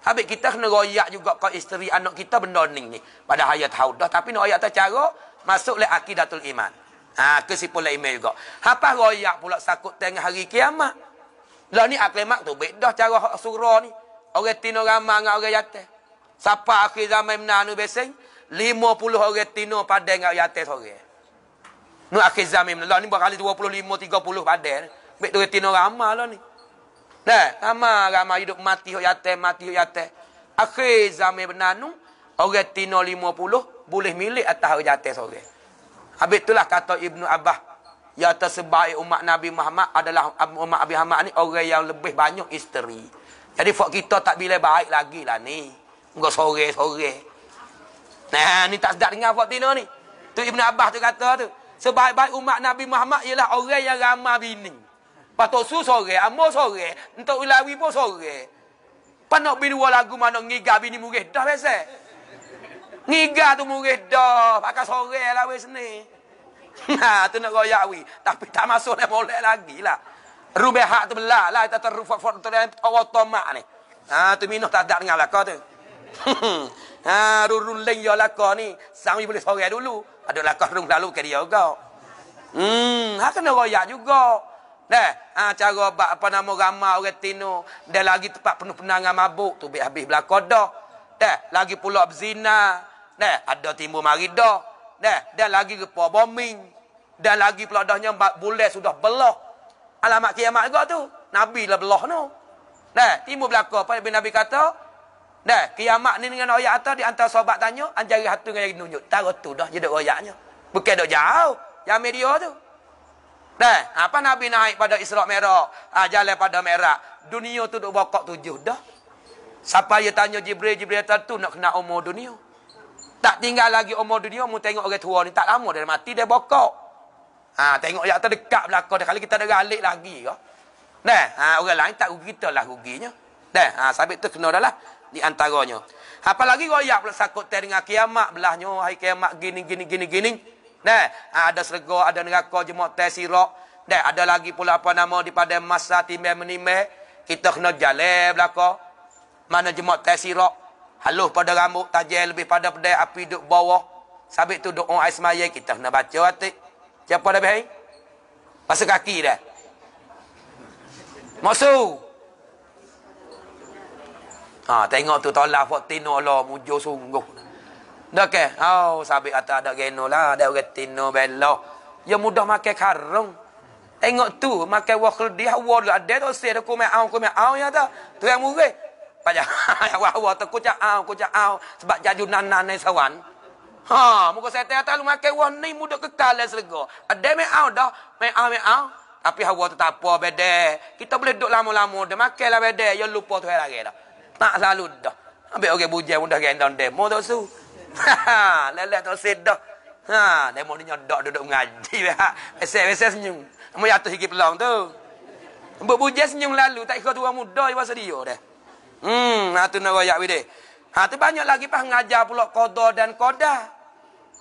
Habis kita kena royak juga kau isteri anak kita benda ni ni. Pada hayat haud Tapi nak royak tu cara masuk le akidatul iman. Ha, kesipul le email juga. Apa royak pula sakut tengah hari kiamat. Lah ni aklimat tu. Baik dah cara surah ni. Orang tino ramah dengan orang yateh. Siapa akhir zaman mena ni beseng? 50 orang tino padai dengan yateh sore. Nu akhir zaman mena. Lah ni berkali 25-30 padai. Baik tu orang tino ramah lah ni. Nah, ramai-ramai hidup mati hok yatim, mati hok yatim. Akhir zaman benanu, orang tino 50 boleh milik atas orang yatim seorang. Habis itulah kata Ibnu Abah, yang tersebaik umat Nabi Muhammad adalah umat Nabi Muhammad ni orang yang lebih banyak isteri. Jadi fok kita tak bila baik lagi lah ni. Enggak sore-sore. Nah, ni tak sedap dengar fok tino ni. Tu Ibnu Abah tu kata tu. Sebaik-baik umat Nabi Muhammad ialah orang yang ramah bini. Patok su sorang, amur sorang, untuk ulawi pun sorang. Panak bini dua lagu mana ngiga bini murid dah biasa. Ngiga tu murid dah, pakai sorang lah weh sini. Nah, tu nak royak weh. Tapi tak masuk dah boleh lagi lah. Rubah hak tu belah lah, kita terrufak fok terlihat awal tomak ni. Ah tu minuh tak ada dengan lah kau tu. ha, rurun leng ya lah kau ni. Sambil boleh sorang dulu. Ada lah kau rung lalu ke dia kau. Hmm, ha kena royak juga. Dah, ha, cara bak, apa nama ramai orang tino. Dah lagi tempat penuh penangan mabuk tu bik habis belako dah. Dah, lagi pula berzina. Dah, ada timbul mari dah. Dah, dah lagi gempa bombing. Dan lagi pula dahnya boleh sudah belah. Alamat kiamat juga tu. Nabi lah belah tu. Dah, timbul belako apa Nabi, Nabi kata? Dah, kiamat ni dengan ayat atas di antara sahabat tanya, anjari hatu dengan yang nunjuk. Tarot tu dah jadi ayatnya. Bukan dah jauh. Yang media tu. Dah, apa Nabi naik pada Isra Mi'raj? Ah jalan pada Mi'raj. Dunia tu duk bokok tujuh dah. Siapa yang tanya Jibril, Jibril kata tu nak kena umur dunia. Tak tinggal lagi umur dunia, mu tengok orang tua ni tak lama dia mati dia bokok. Ha, tengok yang terdekat belakang dia kali kita ada galik lagi ke. Ya. Dah, ha, orang lain tak rugi kita lah ruginya. Dah, ha, sabit tu kena dah lah di antaranya. Apalagi royak pula sakut ter dengan kiamat belahnya hari kiamat gini gini gini. gini. Nah, ada serga, ada neraka jemaah tersirak. Dan ada lagi pula apa nama di pada masa timbang menimbang, kita kena jalan belaka. Mana jemaah tersirak. Haluh pada rambut tajam lebih pada pedai api duk bawah. Sabit tu doa ais semaya kita kena baca hati. Siapa dah bihai? Pasal kaki dah. Masuk. Ha, tengok tu tolak 14 Allah mujur sungguh. Dekah. Oh, sabik kata ada geno lah. Ada orang tino belah. Ya mudah makan karung. Tengok tu. Makan wakil dia. Wakil dia. Ada tu. Saya ada kumai aw. Kumai aw yang ada. Tu yang murid. Pajak. Ya wakil tu. Kucak aw. Kucak aw. Sebab jaju nanan ni sawan. Ha. Muka saya tanya tak. Lu makan wakil ni. mudah kekal lah selega. Ada main aw dah. Main aw. Main aw. Tapi hawa tu tak apa. Beda. Kita boleh duduk lama-lama. Dia makan lah beda. Ya lupa tu. lagi Tak selalu dah. Ambil orang bujang. Mudah gendong demo tu. Su. Ha, ha. Lelah tak sedah. Ha, demo ni nyodok duduk mengaji. Ha, Ese-ese senyum. Mau jatuh sikit pelong tu. Mbok bujes senyum lalu tak ikut orang muda ibas dia dah. Hmm, ha tu nak royak bide. Ha tu banyak lagi pas ngajar pula qada dan qada.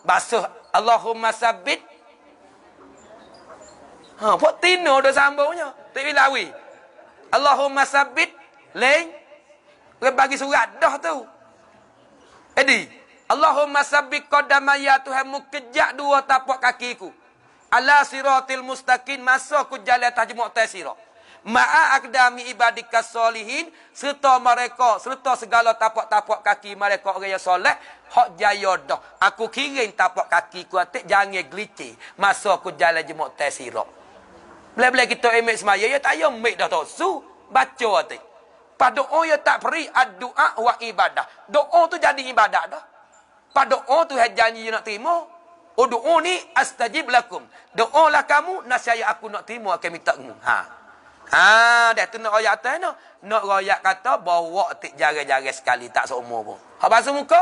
Basuh Allahumma sabbit. Ha, pok tino dah sambungnya. Tak bilawi. Allahumma sabbit leng. Bagi surat dah tu. Eddie. Allahumma sabbik qadama ya Tuhanmu kejak dua tapak kakiku. Ala siratil mustaqim masa ku jalan atas mu'tah sirah. Ma'a akdami ibadika solihin serta mereka serta segala tapak-tapak kaki mereka orang yang soleh hak jaya dah. Aku kirim tapak kaki ku atik jangan gelitih masa ku jalan jemuk teh sirah. Bila-bila kita emek semaya ya tak yom mik dah tu. Su baca atik. Pada ya tak perih ad-du'a wa ibadah. Doa tu jadi ibadah dah pada doa Tuhan janji nak terima. O oh, doa ni astajib lakum. Doa lah kamu nasihat aku nak terima aku minta kamu. Ha. Ha, dah tu nak royak atas no. Nak royak kata bawa tik jari-jari sekali tak seumur pun. Ha basuh muka.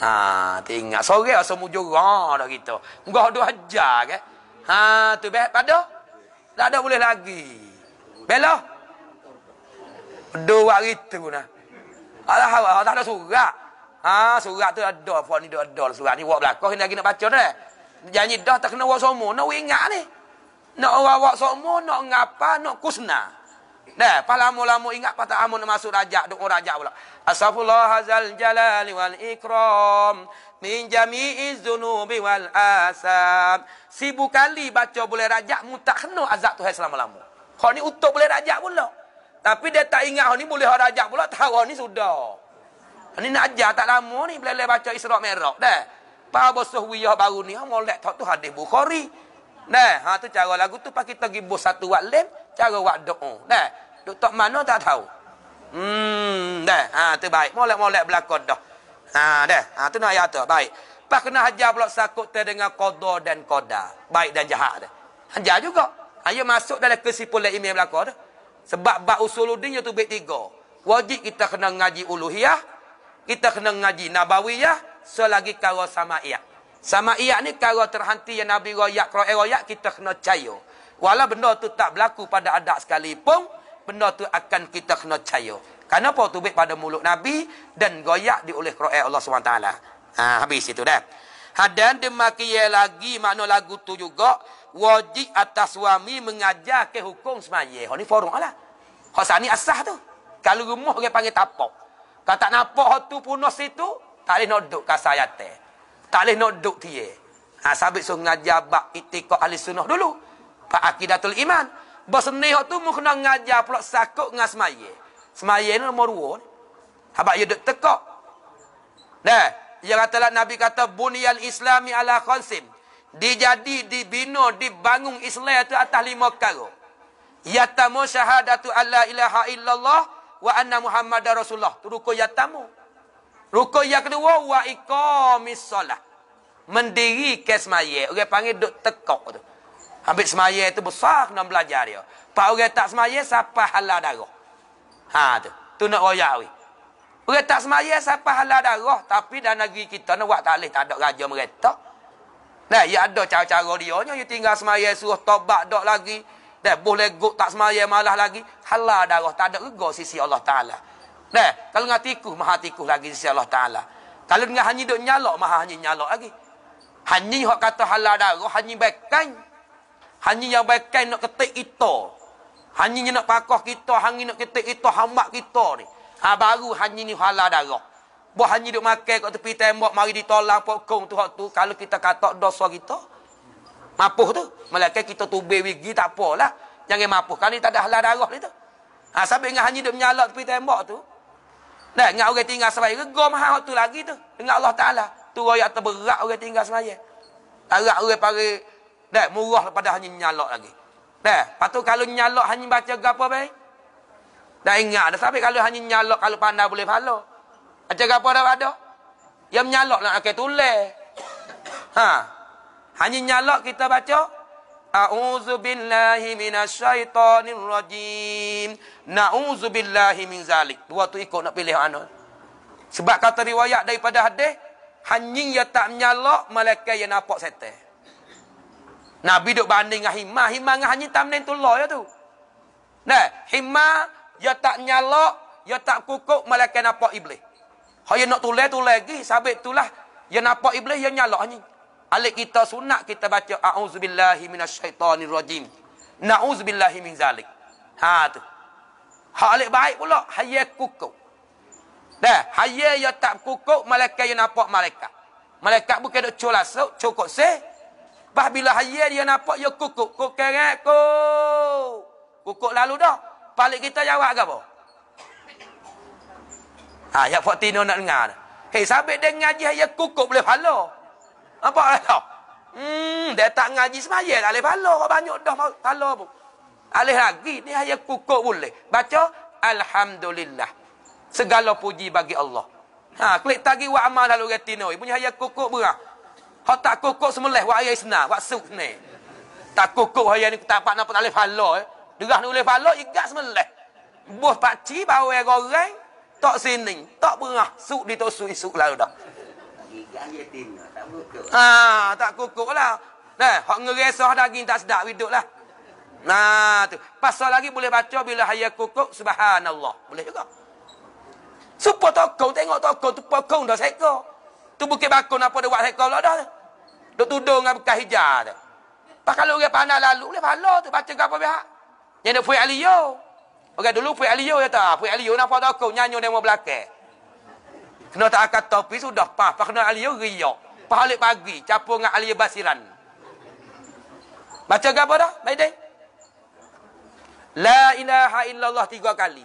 Ha, tengah, sore rasa mujurah dah kita. Enggak dua ajar ke. Eh. Ha, tu baik pada. Tak ada boleh lagi. Belah dua hari tu nah. Allah Allah dah ada surat. Ha surat tu ada apa ni ada lah surat ni buat belakang ni lagi nak baca dah. Janji dah tak kena buat semua. Nak ingat ni. Nak awak-awak semua, nak ngapa, nak kusna. Dah, pas lama-lama ingat patah amun nak masuk rajak, dukung rajak pula. Asafullah hazal jalali wal ikram, min jami'i zunubi wal asam Sibu kali baca boleh rajak, mu tak kena azab tu selama-lama. Kau ni utuk boleh rajak pula. Tapi dia tak ingat hari oh, ni boleh orang ajak pula. Tahu hari oh, ni sudah. Hari ah, ni nak ajar tak lama ni. Belah-belah baca Israq Merak dah. Pak bosuh wiyah baru ni. Oh, Mau lihat tak tu hadis Bukhari. Dah. Ha tu cara lagu tu. Pak kita pergi bos satu wak lem. Cara wak doa. Dah. tak mana tak tahu. Hmm. Dah. Ha tu baik. Mau lihat-mau dah. Ha dah. Ha tu nak ayat tu. Baik. Pak kena ajar pula sakut ter dengan kodoh dan kodah. Baik dan jahat dah. Ajar juga. Ayo ha, ya masuk dalam kesimpulan imam belakang dah. Sebab bab usuluddin iaitu bait tiga. Wajib kita kena ngaji uluhiyah, kita kena ngaji nabawiyah selagi sama kala sama Samaiyah ni kala terhenti yang Nabi royak qira eh royak kita kena cayo. Walau benda tu tak berlaku pada adat sekalipun, benda tu akan kita kena cayo. Kenapa tu bait pada mulut Nabi dan royak diulih qira eh Allah SWT. Ha, habis itu dah. Hadan demakia lagi makna lagu tu juga wajib atas suami mengajar ke hukum semaya. Ha ni forum lah. Kosa ni asah tu. Kalau rumah orang panggil tapak. Kalau tak nampak hak tu punah situ, tak leh nak duduk ka saya teh. Tak leh nak duduk tie. Ha sabit sung ngajar bab itikad ahli sunnah dulu. Pak akidatul iman. Bosni hak tu mu kena ngajar pula sakut ngas semaya. Semaya ni nombor 2. Habak ya duk tekak. Dah. Yang katalah Nabi kata bunyal islami ala khonsim. Dijadi, dibina, dibangun islam itu atas lima karo. Yatamu syahadatu alla ilaha illallah wa anna muhammad rasulullah. Itu rukun yatamu. Rukun yang kedua, wa ikamis solat. Mendiri ke semaya. Orang panggil duk tekok tu. Ambil semaya itu besar, kena belajar dia. Pak orang tak semaya, siapa halal darah. Ha tu. Tu nak royak weh. Mereka semaya siapa halal darah. Tapi dalam negeri kita ni buat tak boleh. Tak ada raja mereka. Nah, ya ada cara-cara dia. Ni tinggal semaya suruh tobat dok lagi. Nah, boleh gok tak semaya malah lagi. Halal darah. Tak ada rega sisi Allah Ta'ala. Nah, kalau dengan tikuh, maha tikuh lagi sisi Allah Ta'ala. Kalau dengan hanyi duk nyalok, maha hanyi nyalok lagi. Hanyi yang kata halal darah, hanyi baikkan. Hanyi yang baikkan nak ketik itu. Hanyi nak pakoh kita, hanyi nak ketik itu, hamak kita ni. Ha, baru hanyi ni halal darah. Buat hanyi duk makan kat tepi tembok, mari ditolong pokong tu, tu. Kalau kita katak dosa kita, mapuh tu. Malaikan kita tubih wigi, tak apalah. Jangan mapuh. Kalau ni tak ada halal darah ni tu. Ha, ah, sambil dengan hanyi duk menyalak tepi tembok tu. Nah, dengan orang tinggal semayang, regam hal tu lagi tu. Dengan Allah Ta'ala. Tu rakyat terberat orang tinggal semayang. Arak orang pari, nah, murah daripada hanyi menyalak lagi. Nah, patu kalau nyalak hanyi baca gapo baik? Dah ingat dah sampai kalau hanya nyalok kalau pandai boleh pahala. Ajak apa dah ada? Yang nyalok nak lah. akan tulis. Ha. Hanya nyalok kita baca A'udzu billahi minasyaitonir rajim. Na'udzu billahi min zalik. Dua tu ikut nak pilih anu. Sebab kata riwayat daripada hadis, hanying yang tak menyalak malaikat yang nampak sete. Nabi duk banding dengan himah, himah dengan hanya tak menentu law ya tu. Nah, himah Ya tak nyalok, ya tak kukuk malaikat nampak iblis. Kalau ia ya nak tulai tu lagi, sabit itulah. Ia ya nampak iblis ia ya nyalok ni. Alik kita sunat kita baca auzubillahi minasyaitonirrajim. Nauzubillahi min zalik. Ha tu. Ha alik baik pula, hayya kukuk. Dah, hayya ya tak kukuk malaikat ia nampak malaikat. Malaikat bukan nak colas, cukup se. Bah bila hayya dia nampak Ya kukuk, kukuk kerek kukuk. Kukuk lalu dah. Palik kita jawab ke apa? Ha, ya Fatino nak dengar. Hei, sabit dia ngaji ayah kukup boleh pahala. Apa kata? Hmm, dia tak ngaji semaya tak boleh pahala. Kau banyak dah pahala pun. Alih lagi, ni ayah kukup boleh. Baca, Alhamdulillah. Segala puji bagi Allah. Ha, klik tagi wa amal lalu retino. Ibu punya kukup berah. Kau tak kukup semula. Wa ayah isna. Wa suh ni. Tak kukup ayah ni. Tak apa-apa nak pun alih pahala. Eh. Derah ni boleh falak, igas meleh. Buh pakcik, bawa orang goreng, tak sini, tak berah, suk di tosu, isuk lah dah. Ah, tak kukuk lah. Nah, hak ngeresah daging tak sedap hidup lah. Nah, tu. Pasal lagi boleh baca bila hayat kukuk, subhanallah. Boleh juga. Supa tokong, tengok tokong, tu pokok dah seko. Tu bukit bakong, apa dia buat seko lah dah. Duk tudung dengan bekas hijau tu. Pak kalau orang pandai lalu, boleh falak tu. Baca ke apa pihak? Yang nak puik aliyo. Okay, dulu puik aliyo ya tak? Puik aliyo nampak tak aku nyanyi demo belakang. Kena tak akan topi sudah pah. Pah kena aliyo riak. Pah alik pagi. Capur dengan aliyo basiran. Baca gambar dah? Baik deh. La ilaha illallah tiga kali.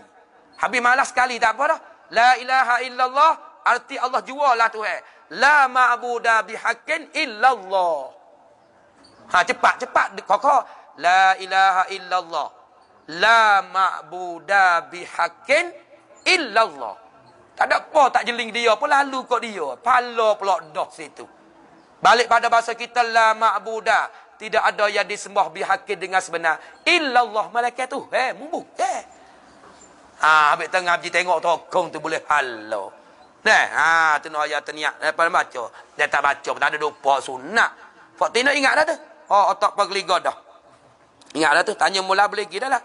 Habis malas sekali tak apa dah. La ilaha illallah arti Allah jua lah tu. Eh. La ma'buda bihaqin illallah. Ha, cepat, cepat. Kau-kau. La ilaha illallah. La ma'buda bihaqin illallah. Tak ada apa tak jeling dia pun lalu kot dia. Pala pula dah situ. Balik pada bahasa kita la ma'buda. Tidak ada yang disembah bihaqin dengan sebenar. Illallah malaikat tu. Eh, mumbu. Eh. Ha, habis tengah pergi tengok tokong tu boleh halau. Nah, eh, ha, tu nak ayat teniak. Lepas eh, dia baca. Dia tak baca. Tak ada lupa sunat. Fakti nak ingat dah tu. Oh, otak pergeligah dah. Ingat dah tu. Tanya mula boleh pergi lah.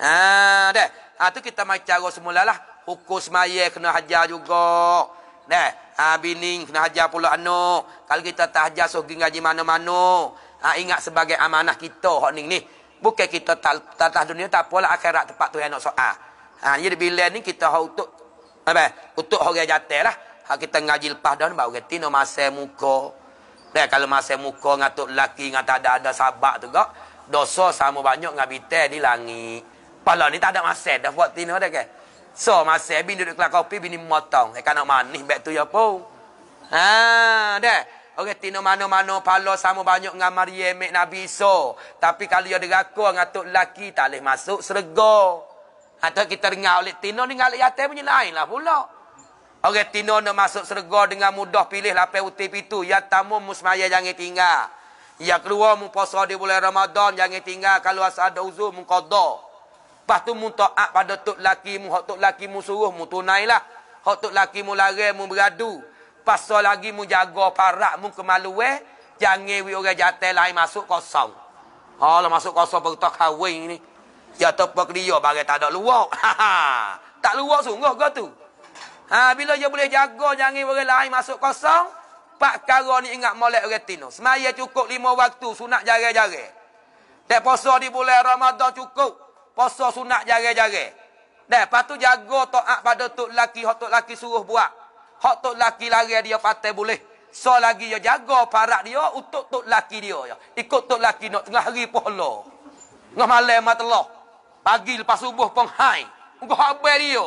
Ah ha, deh. Ha, ah tu kita mai cara lah. Hukum semaya kena hajar juga. Deh. Ah bini kena hajar pula anu. Kalau kita tak hajar so gi ngaji mana-mana. Ah ingat sebagai amanah kita hok ning ni. Bukan kita tatah dunia tak apalah akhirat tempat tu yang nak soal. Ah jadi bila ni kita hok untuk apa? Untuk orang jatuh lah. Hak kita ngaji lepas dah baru reti no masa muka. Deh kalau masa muka ngatuk laki ngata ada ada sabak tu gak. Dosa sama banyak ngabite di langit. Pala ni tak ada masa dah buat tin ada ke? Kan? So masa bini duduk kelak kopi bini motong. Eh kanak manis bet tu ya po. Ha, deh. Okey tino mano-mano pala sama banyak dengan Maria mek Nabi so. Tapi kalau dia deraka dengan laki tak leh masuk serga. Atau ha, kita dengar oleh tino ni ngalik yatim punya lain lah pula. Orang tino nak masuk serga dengan mudah pilih lapai utip itu. Ya tamu musmaya jangan tinggal. Ya keluar mu puasa di bulan Ramadan jangan tinggal. Kalau asal ada uzur mu Lepas tu mu taat pada tok laki mu, hak tok laki mu suruh mu tunailah. Hak tok laki mu lari mu beradu. Pasal lagi mu jaga parak mu kemaluan, jangan wi orang jatah lain masuk kosong. Ha, oh, masuk kosong bertak kahwin ni. Ya tak pekerja bagai tak ada luak. Ha, ha. tak luak sungguh ke tu? Ha, bila dia boleh jaga jangan orang lain masuk kosong, pak kara ni ingat molek orang tino. Semaya cukup lima waktu sunat jarang-jarang. Tak puasa di bulan Ramadan cukup. Puasa sunat jaga-jaga. Dah, lepas tu jaga to'ak pada tok laki, hak tok laki suruh buat. Hak tok laki lari dia patah boleh. So lagi dia jaga parak dia untuk tok laki dia. Ya. Ikut tok laki nak tengah hari pun Allah. Tengah malam matelah. Pagi lepas subuh pun hai. Engkau habis dia.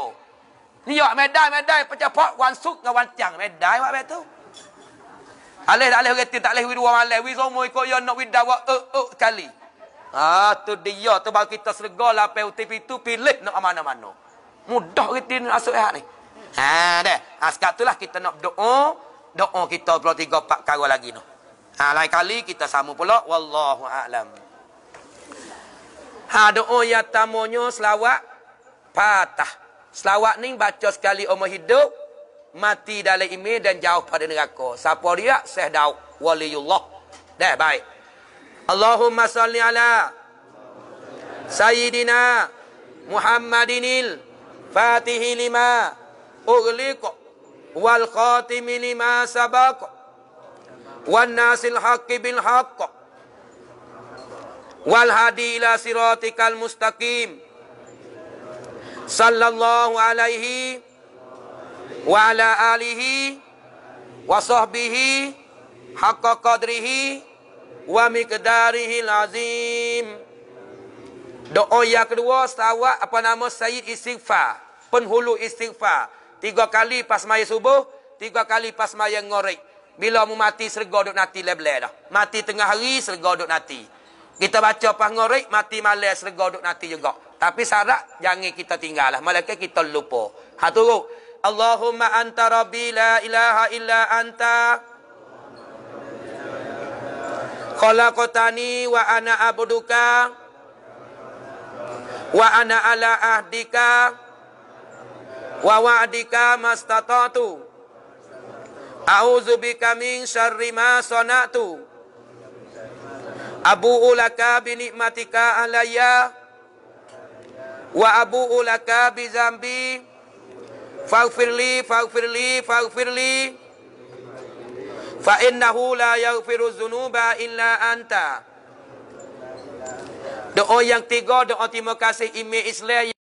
Ni yuk medai, medai, pecah pot, wan suk, ngawan tiang. Medai, wak betul. Alih, alih, reti, tak alih, wih dua malam. Wih, semua ikut, ya, nak wih dawa, uh, e, uh, e, kali. Ah tu dia tu baru kita sergalah pai UTP tu pilih nak mana-mana. Mudah kita nak masuk ehat ni. Ha deh. Ha sekat itulah kita nak doa. Doa kita pula tiga empat kali lagi noh. Ha lain kali kita sama pula wallahu a'lam. Ha doa ya tamonyo selawat patah. Selawat ni baca sekali umur hidup mati dalam ime dan jauh pada neraka. Siapa dia? Syekh Daud waliullah. Dah baik. اللهم صل على سيدنا محمد الفاتح لما أغلق والخاتم لما سبق والناس الحق بالحق والهدي إلى صراطك المستقيم صلى الله عليه وعلى آله وصحبه حق قدره wa miqdarihil lazim Doa yang kedua setawak apa nama Sayyid Istighfar. Penghulu Istighfar. Tiga kali pas maya subuh. Tiga kali pas maya ngorek. Bila mu mati serga duduk nanti leble dah. Mati tengah hari serga duduk nanti. Kita baca pas ngorek mati malam serga duduk nanti juga. Tapi syarat jangan kita tinggal lah. Malaika kita lupa. Ha tu Allahumma anta rabbi la ilaha illa anta khalaqtani wa ana abduka wa ana ala ahdika wa wa'dika mastata'tu a'udzu bika min syarri ma sana'tu abu'u laka bi nikmatika alayya wa Abu laka bi zambi faghfirli faghfirli faghfirli fa innahu la yaghfiru dzunuba illa anta doa yang tiga doa terima kasih imam Islam